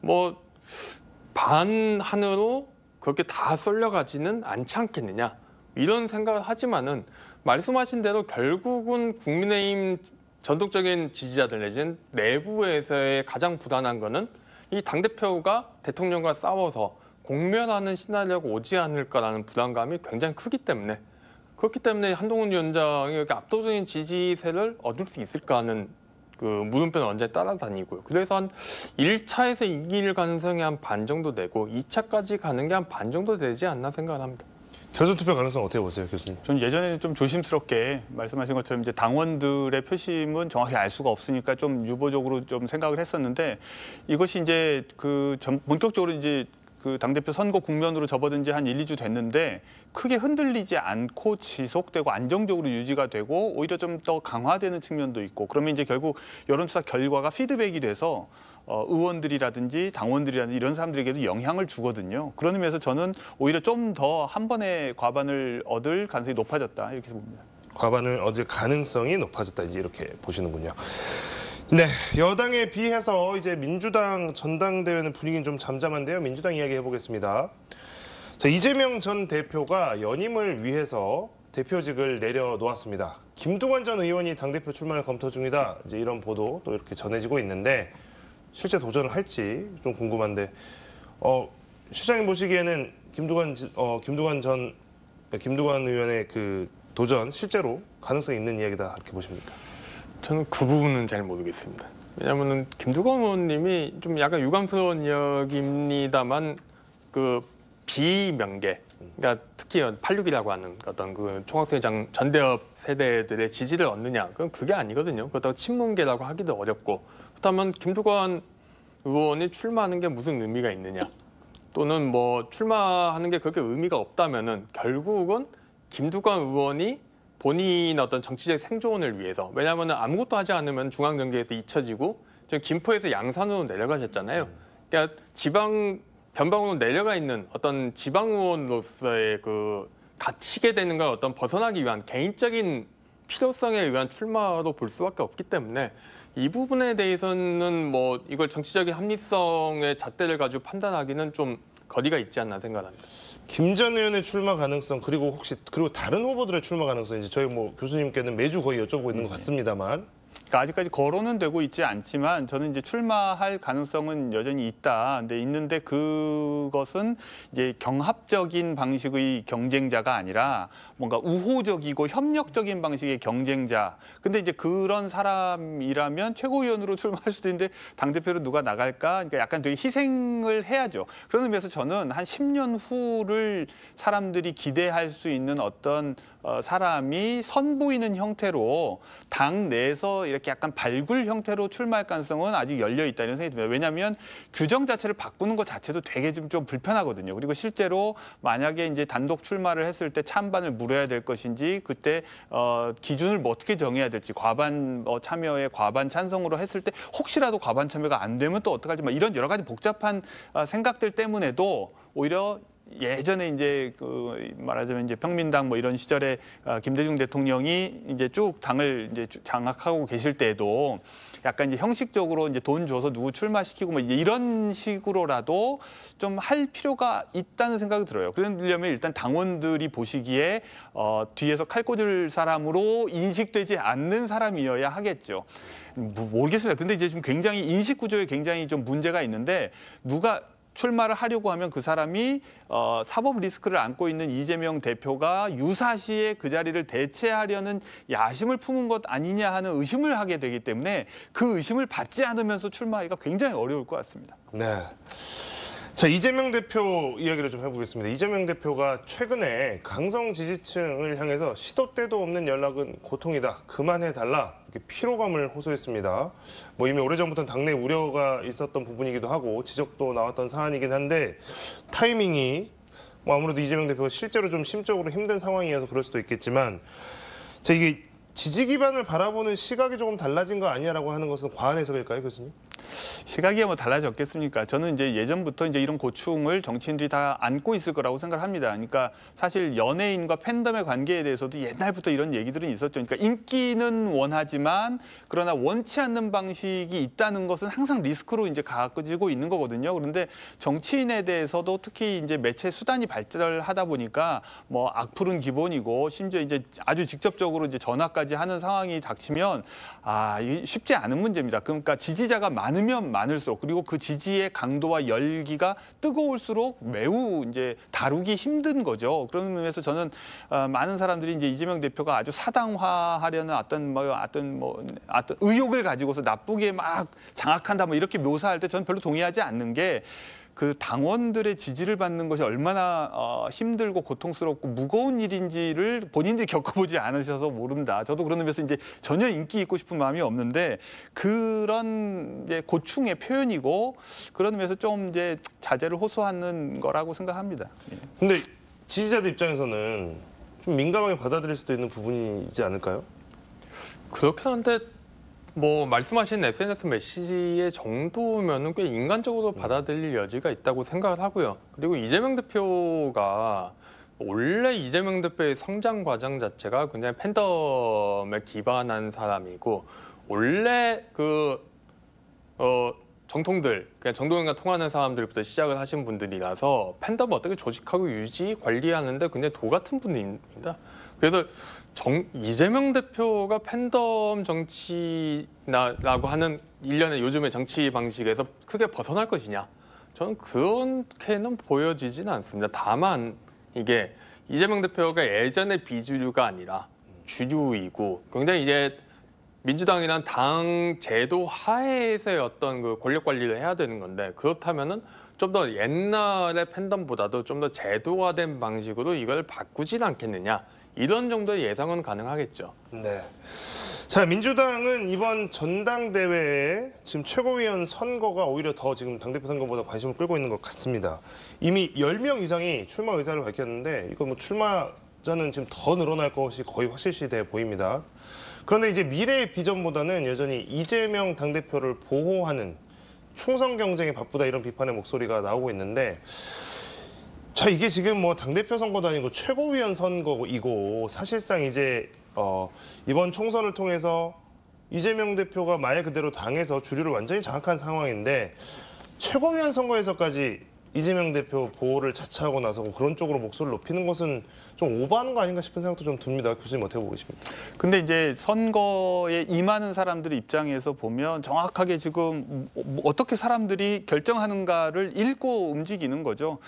뭐 반한으로 그렇게 다 쏠려가지는 않지 않겠느냐 이런 생각을 하지만은 말씀하신 대로 결국은 국민의힘 전통적인 지지자들 내지는 내부에서의 가장 부단한 거는 이 당대표가 대통령과 싸워서 공면하는 시나리오가 오지 않을까라는 부담감이 굉장히 크기 때문에 그렇기 때문에 한동훈 위원장의 그 압도적인 지지세를 얻을 수 있을까 하는 그 물음표는 언제 따라다니고요. 그래서 한 1차에서 이길 가능성이 한 반 정도 되고 2차까지 가는 게 한 반 정도 되지 않나 생각합니다. 결선 투표 가능성 어떻게 보세요, 교수님? 저는 예전에 좀 조심스럽게 말씀하신 것처럼 이제 당원들의 표심은 정확히 알 수가 없으니까 좀 유보적으로 좀 생각을 했었는데 이것이 이제 그 전, 본격적으로 이제 그 당대표 선거 국면으로 접어든 지한 1, 2주 됐는데 크게 흔들리지 않고 지속되고 안정적으로 유지가 되고 오히려 좀 더 강화되는 측면도 있고 그러면 이제 결국 여론조사 결과가 피드백이 돼서 어, 의원들이라든지 당원들이라든지 이런 사람들에게도 영향을 주거든요. 그런 의미에서 저는 오히려 좀 더 한 번에 과반을 얻을 가능성이 높아졌다 이렇게 봅니다. 과반을 얻을 가능성이 높아졌다 이제 이렇게 보시는군요. 네, 여당에 비해서 이제 민주당 전당대회는 분위기는 좀 잠잠한데요. 민주당 이야기 해보겠습니다. 자, 이재명 전 대표가 연임을 위해서 대표직을 내려놓았습니다. 김두관 전 의원이 당대표 출마를 검토 중이다. 이제 이런 보도 또 이렇게 전해지고 있는데 실제 도전을 할지 좀 궁금한데 어, 시장님 보시기에는 김두관 어, 김두관 전 그러니까 김두관 의원의 그 도전 실제로 가능성이 있는 이야기다 이렇게 보십니까? 저는 그 부분은 잘 모르겠습니다. 왜냐하면 김두관 의원님이 좀 약간 유감스러운 역입니다만 그 비명계 그러니까 특히 86이라고 하는 어떤 그 총학생회장 전대협 세대들의 지지를 얻느냐 그건 그게 아니거든요. 그렇다고 친문계라고 하기도 어렵고 그렇다면 김두관 의원이 출마하는 게 무슨 의미가 있느냐 또는 뭐 출마하는 게 그렇게 의미가 없다면은 결국은 김두관 의원이 본인 어떤 정치적 생존을 위해서 왜냐하면 아무것도 하지 않으면 중앙정계에서 잊혀지고 지금 김포에서 양산으로 내려가셨잖아요. 그러니까 지방 변방으로 내려가 있는 어떤 지방 의원으로서의 그 갇히게 되는 걸 어떤 벗어나기 위한 개인적인 필요성에 의한 출마로 볼 수밖에 없기 때문에 이 부분에 대해서는 뭐 이걸 정치적인 합리성의 잣대를 가지고 판단하기는 좀 거리가 있지 않나 생각합니다. 김 전 의원의 출마 가능성 그리고 혹시 그리고 다른 후보들의 출마 가능성 이제 저희 뭐 교수님께는 매주 거의 여쭤보고 있는 것 음. 같습니다만 그러니까 아직까지 거론은 되고 있지 않지만 저는 이제 출마할 가능성은 여전히 있다. 근데 있는데 그것은 이제 경합적인 방식의 경쟁자가 아니라 뭔가 우호적이고 협력적인 방식의 경쟁자. 근데 이제 그런 사람이라면 최고위원으로 출마할 수도 있는데 당 대표로 누가 나갈까? 그러니까 약간 되게 희생을 해야죠. 그런 의미에서 저는 한 10년 후를 사람들이 기대할 수 있는 어떤 어, 사람이 선보이는 형태로 당 내에서 이렇게 약간 발굴 형태로 출마할 가능성은 아직 열려 있다 는 생각이 듭니다. 왜냐하면 규정 자체를 바꾸는 것 자체도 되게 좀, 좀 불편하거든요. 그리고 실제로 만약에 이제 단독 출마를 했을 때 찬반을 물어야 될 것인지 그때 어, 기준을 뭐 어떻게 정해야 될지 과반 어, 참여에 과반 찬성으로 했을 때 혹시라도 과반 참여가 안 되면 또 어떡할지 막 이런 여러 가지 복잡한 어, 생각들 때문에도 오히려 예전에 이제 그 말하자면 이제 평민당 뭐 이런 시절에 아, 김대중 대통령이 이제 쭉 당을 이제 장악하고 계실 때에도 약간 이제 형식적으로 이제 돈 줘서 누구 출마시키고 뭐 이런 식으로라도 좀 할 필요가 있다는 생각이 들어요. 그러려면 일단 당원들이 보시기에 어, 뒤에서 칼 꽂을 사람으로 인식되지 않는 사람이어야 하겠죠. 음, 뭐 모르겠습니다. 근데 이제 지금 굉장히 인식 구조에 굉장히 좀 문제가 있는데 누가 출마를 하려고 하면 그 사람이 어, 사법 리스크를 안고 있는 이재명 대표가 유사시에 그 자리를 대체하려는 야심을 품은 것 아니냐 하는 의심을 하게 되기 때문에 그 의심을 받지 않으면서 출마하기가 굉장히 어려울 것 같습니다. 네. 자 이재명 대표 이야기를 좀 해보겠습니다. 이재명 대표가 최근에 강성 지지층을 향해서 시도 때도 없는 연락은 고통이다. 그만해달라. 이렇게 피로감을 호소했습니다. 뭐 이미 오래전부터 당내 우려가 있었던 부분이기도 하고 지적도 나왔던 사안이긴 한데 타이밍이 뭐 아무래도 이재명 대표가 실제로 좀 심적으로 힘든 상황이어서 그럴 수도 있겠지만 자 이게 지지 기반을 바라보는 시각이 조금 달라진 거 아니냐라고 하는 것은 과한 해석일까요, 교수님? 시각이 뭐 달라졌겠습니까? 저는 이제 예전부터 이제 이런 고충을 정치인들이 다 안고 있을 거라고 생각합니다. 을 그러니까 사실 연예인과 팬덤의 관계에 대해서도 옛날부터 이런 얘기들은 있었죠. 그러니까 인기는 원하지만 그러나 원치 않는 방식이 있다는 것은 항상 리스크로 이제 가지고 있는 거거든요. 그런데 정치인에 대해서도 특히 이제 매체 수단이 발달하다 보니까 뭐 악플은 기본이고 심지어 이제 아주 직접적으로 이제 전화까지 하는 상황이 닥치면 아, 쉽지 않은 문제입니다. 그러니까 지지자가 많은 많으면 많을수록 그리고 그 지지의 강도와 열기가 뜨거울수록 매우 이제 다루기 힘든 거죠. 그런 의미에서 저는 어, 많은 사람들이 이제 이재명 대표가 아주 사당화하려는 어떤 뭐 어떤 뭐 어떤 의욕을 가지고서 나쁘게 막 장악한다 뭐 이렇게 묘사할 때 저는 별로 동의하지 않는 게그 당원들의 지지를 받는 것이 얼마나 어, 힘들고 고통스럽고 무거운 일인지를 본인들이 겪어보지 않으셔서 모른다. 저도 그런 의미에서 이제 전혀 인기 있고 싶은 마음이 없는데 그런 이제 고충의 표현이고 그런 의미에서 좀 이제 자제를 호소하는 거라고 생각합니다. 그런데 예. 지지자들 입장에서는 좀 민감하게 받아들일 수도 있는 부분이지 않을까요? 그렇긴 한데 뭐 말씀하신 SNS 메시지의 정도면은 꽤 인간적으로 받아들일 여지가 있다고 생각을 하고요. 그리고 이재명 대표가 원래 이재명 대표의 성장 과정 자체가 굉장히 팬덤에 기반한 사람이고 원래 그 어, 정통들, 그냥 정동영과 통하는 사람들부터 시작을 하신 분들이라서 팬덤 어떻게 조직하고 유지, 관리하는데 굉장히 도 같은 분입니다. 그래서 정, 이재명 대표가 팬덤 정치라고 하는 일련의 요즘의 정치 방식에서 크게 벗어날 것이냐? 저는 그렇게는 보여지지는 않습니다. 다만 이게 이재명 대표가 예전의 비주류가 아니라 주류이고 굉장히 이제 민주당이란 당 제도 하에서의 어떤 그 권력 관리를 해야 되는 건데 그렇다면은 좀 더 옛날의 팬덤보다도 좀 더 제도화된 방식으로 이걸 바꾸질 않겠느냐. 이런 정도의 예상은 가능하겠죠. 네. 자 민주당은 이번 전당대회에 지금 최고위원 선거가 오히려 더 지금 당대표 선거보다 관심을 끌고 있는 것 같습니다. 이미 10명 이상이 출마 의사를 밝혔는데 이거 뭐 출마자는 지금 더 늘어날 것이 거의 확실시 돼 보입니다. 그런데 이제 미래의 비전보다는 여전히 이재명 당대표를 보호하는 충성 경쟁에 바쁘다 이런 비판의 목소리가 나오고 있는데 자 이게 지금 뭐 당대표 선거도 아니고 최고위원 선거이고 사실상 이제 어, 이번 총선을 통해서 이재명 대표가 말 그대로 당에서 주류를 완전히 장악한 상황인데 최고위원 선거에서까지 이재명 대표 보호를 자처하고 나서고 그런 쪽으로 목소리를 높이는 것은 좀 오버하는 거 아닌가 싶은 생각도 좀 듭니다. 교수님 어떻게 보고 계십니까? 근데 이제 선거에 임하는 사람들 입장에서 보면 정확하게 지금 뭐 어떻게 사람들이 결정하는가를 읽고 움직이는 거죠.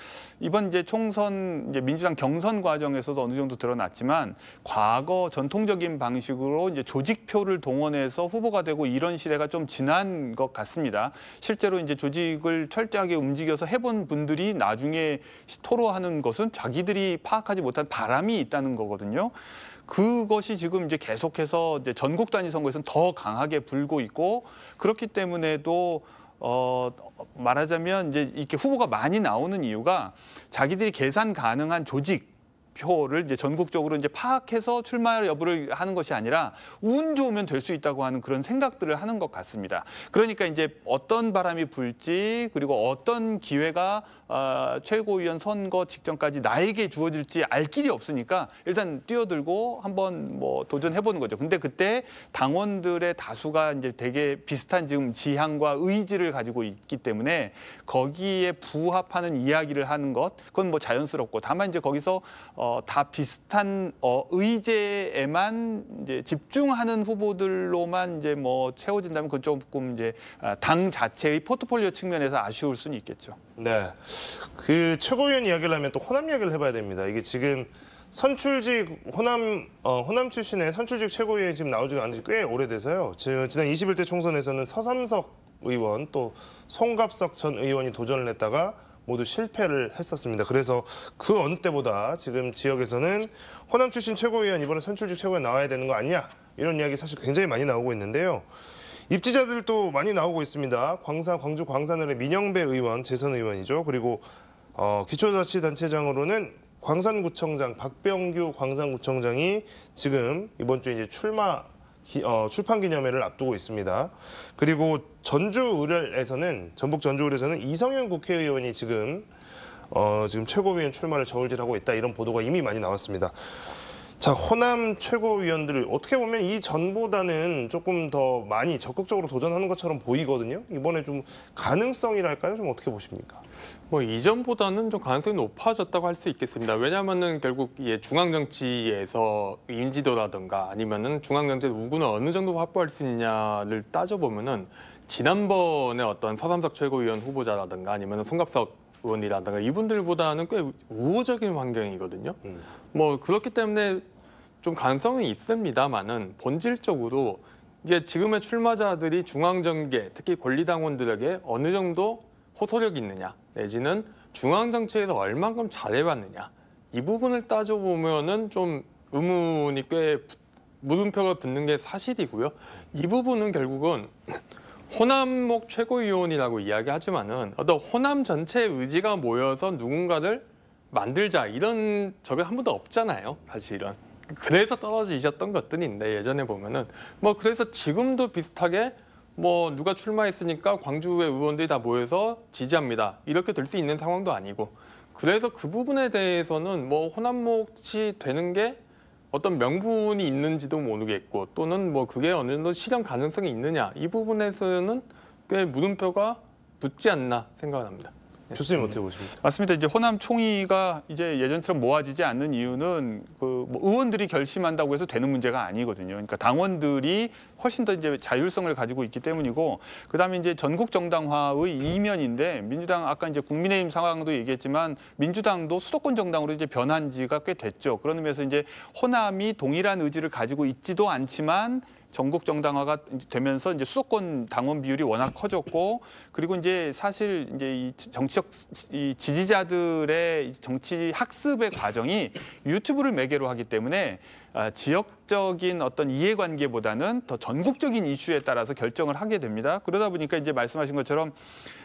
이번 이제 총선 이제 민주당 경선 과정에서도 어느 정도 드러났지만 과거 전통적인 방식으로 이제 조직표를 동원해서 후보가 되고 이런 시대가 좀 지난 것 같습니다. 실제로 이제 조직을 철저하게 움직여서 해본 분들이 나중에 토로하는 것은 자기들이 파악하지 못한 바람이 있다는 거거든요. 그것이 지금 이제 계속해서 이제 전국 단위 선거에서는 더 강하게 불고 있고 그렇기 때문에도 어 말하자면 이제 이렇게 후보가 많이 나오는 이유가 자기들이 계산 가능한 조직 표를 이제 전국적으로 이제 파악해서 출마 여부를 하는 것이 아니라 운 좋으면 될 수 있다고 하는 그런 생각들을 하는 것 같습니다. 그러니까 이제 어떤 바람이 불지 그리고 어떤 기회가 어, 최고위원 선거 직전까지 나에게 주어질지 알 길이 없으니까 일단 뛰어들고 한번 뭐 도전해보는 거죠. 근데 그때 당원들의 다수가 이제 되게 비슷한 지금 지향과 의지를 가지고 있기 때문에 거기에 부합하는 이야기를 하는 것 그건 뭐 자연스럽고 다만 이제 거기서 어, 다 비슷한 어, 의제에만 이제 집중하는 후보들로만 이제 뭐 채워진다면 그건 조금 이제 아, 당 자체의 포트폴리오 측면에서 아쉬울 수는 있겠죠. 네. 그 최고위원 이야기를 하면 또 호남 이야기를 해봐야 됩니다. 이게 지금 선출직 호남 어, 호남 출신의 선출직 최고위원이 지금 나오지가 않은 지꽤 오래돼서요. 지난 21대 총선에서는 서삼석 의원 또 송갑석 전 의원이 도전을 했다가 모두 실패를 했었습니다. 그래서 그 어느 때보다 지금 지역에서는 호남 출신 최고위원 이번에 선출직 최고위원 나와야 되는 거 아니냐 이런 이야기 사실 굉장히 많이 나오고 있는데요. 입지자들도 많이 나오고 있습니다. 광산 광주 광산을의 민영배 의원, 재선 의원이죠. 그리고 어, 기초자치단체장으로는 광산구청장 박병규 광산구청장이 지금 이번 주에 이제 출마 기, 어, 출판 기념회를 앞두고 있습니다. 그리고 전주의뢰에서는 전북 전주의뢰에서는 이성현 국회의원이 지금 어, 지금 최고위원 출마를 저울질하고 있다 이런 보도가 이미 많이 나왔습니다. 자, 호남 최고위원들을 어떻게 보면 이 전보다는 조금 더 많이 적극적으로 도전하는 것처럼 보이거든요. 이번에 좀 가능성이랄까요? 좀 어떻게 보십니까? 뭐 이전보다는 좀 가능성이 높아졌다고 할 수 있겠습니다. 왜냐하면은 결국 예, 중앙정치에서 인지도라든가 아니면은 중앙정치에서 우군을 어느 정도 확보할 수 있냐를 따져보면은 지난번에 어떤 서삼석 최고위원 후보자라든가 아니면은 송갑석 의원이라든가 이분들보다는 꽤 우호적인 환경이거든요. 음. 뭐 그렇기 때문에 좀가능성이 있습니다만은 본질적으로 이게 지금의 출마자들이 중앙정계, 특히 권리당원들에게 어느 정도 호소력이 있느냐, 내지는 중앙정치에서 얼만큼 잘해봤느냐. 이 부분을 따져보면은 좀 의문이 꽤 물음표가 붙는 게 사실이고요. 이 부분은 결국은 호남목 최고위원이라고 이야기하지만은 어떤 호남 전체 의 의지가 모여서 누군가를 만들자 이런 적은 한 번도 없잖아요 사실은 그래서 떨어지셨던 것들인데 예전에 보면은 뭐 그래서 지금도 비슷하게 뭐 누가 출마했으니까 광주의 의원들이 다 모여서 지지합니다 이렇게 될 수 있는 상황도 아니고 그래서 그 부분에 대해서는 뭐 호남목이 되는 게 어떤 명분이 있는지도 모르겠고 또는 뭐 그게 어느 정도 실현 가능성이 있느냐 이 부분에서는 꽤 물음표가 붙지 않나 생각합니다. 교수님 어떻게 보십니까? 맞습니다. 이제 호남 총리가 이제 예전처럼 모아지지 않는 이유는 그뭐 의원들이 결심한다고 해서 되는 문제가 아니거든요. 그러니까 당원들이 훨씬 더 이제 자율성을 가지고 있기 때문이고 그다음에 이제 전국 정당화의 이면인데 민주당 아까 이제 국민의힘 상황도 얘기했지만 민주당도 수도권 정당으로 이제 변한 지가 꽤 됐죠. 그런 의미에서 이제 호남이 동일한 의지를 가지고 있지도 않지만 전국 정당화가 되면서 이제 수도권 당원 비율이 워낙 커졌고 그리고 이제 사실 이제 이 정치적 이 지지자들의 정치 학습의 과정이 유튜브를 매개로 하기 때문에 아, 지역적인 어떤 이해관계보다는 더 전국적인 이슈에 따라서 결정을 하게 됩니다. 그러다 보니까 이제 말씀하신 것처럼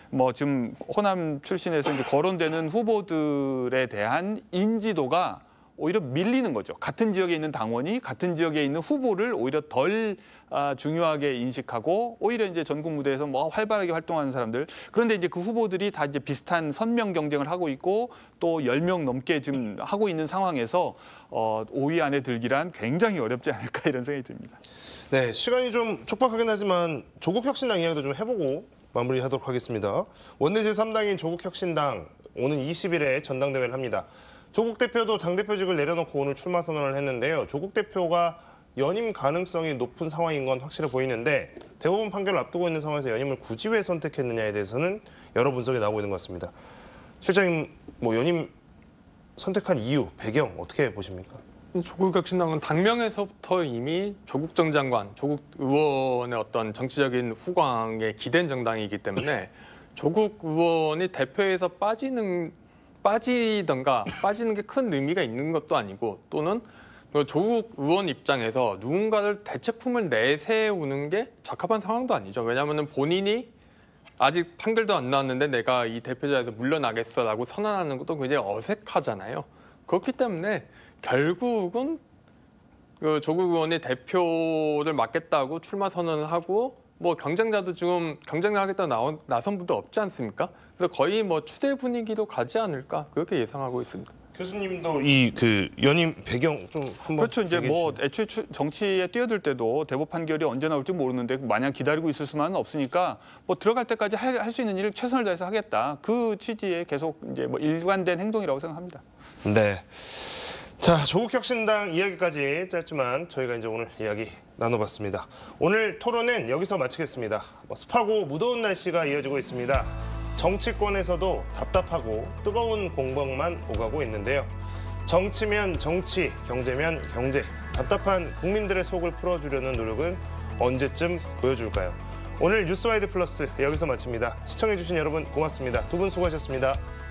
뭐 지금 호남 출신에서 이제 거론되는 후보들에 대한 인지도가 오히려 밀리는 거죠. 같은 지역에 있는 당원이 같은 지역에 있는 후보를 오히려 덜 아, 중요하게 인식하고 오히려 이제 전국 무대에서 뭐 활발하게 활동하는 사람들 그런데 이제 그 후보들이 다 이제 비슷한 선명 경쟁을 하고 있고 또 열 명 넘게 지금 하고 있는 상황에서 어, 5위 안에 들기란 굉장히 어렵지 않을까 이런 생각이 듭니다. 네, 시간이 좀 촉박하긴 하지만 조국 혁신당 이야기도 좀 해보고 마무리하도록 하겠습니다. 원내제3당인 조국 혁신당 오는 20일에 전당대회를 합니다. 조국 대표도 당대표직을 내려놓고 오늘 출마 선언을 했는데요. 조국 대표가 연임 가능성이 높은 상황인 건 확실해 보이는데 대법원 판결을 앞두고 있는 상황에서 연임을 굳이 왜 선택했느냐에 대해서는 여러 분석이 나오고 있는 것 같습니다. 실장님, 뭐 연임 선택한 이유, 배경 어떻게 보십니까? 조국 혁신당은 당명에서부터 이미 조국 정 장관, 조국 의원의 어떤 정치적인 후광에 기댄 정당이기 때문에 네. 조국 의원이 대표에서 빠지는 빠지던가 빠지는 게 큰 의미가 있는 것도 아니고 또는 뭐 조국 의원 입장에서 누군가를 대체품을 내세우는 게 적합한 상황도 아니죠. 왜냐하면 본인이 아직 판결도 안 나왔는데 내가 이 대표자에서 물러나겠어라고 선언하는 것도 굉장히 어색하잖아요. 그렇기 때문에 결국은 그 조국 의원이 대표를 맡겠다고 출마 선언을 하고 뭐 경쟁자도 지금 경쟁을 하겠다 나온 나선 분도 없지 않습니까? 그래서 거의 뭐 추대 분위기도 가지 않을까 그렇게 예상하고 있습니다. 교수님도 이 그 연임 배경 좀 한번 그렇죠 이제 뭐 애초에 정치에 뛰어들 때도 대법 판결이 언제 나올지 모르는데 마냥 기다리고 있을 수만은 없으니까 뭐 들어갈 때까지 할 수 있는 일을 최선을 다해서 하겠다 그 취지에 계속 이제 뭐 일관된 행동이라고 생각합니다. 네. 자 조국혁신당 이야기까지 짧지만 저희가 이제 오늘 이야기 나눠봤습니다. 오늘 토론은 여기서 마치겠습니다. 뭐 습하고 무더운 날씨가 이어지고 있습니다. 정치권에서도 답답하고 뜨거운 공방만 오가고 있는데요. 정치면 정치, 경제면 경제. 답답한 국민들의 속을 풀어주려는 노력은 언제쯤 보여줄까요? 오늘 뉴스와이드 플러스 여기서 마칩니다. 시청해주신 여러분 고맙습니다. 두 분 수고하셨습니다.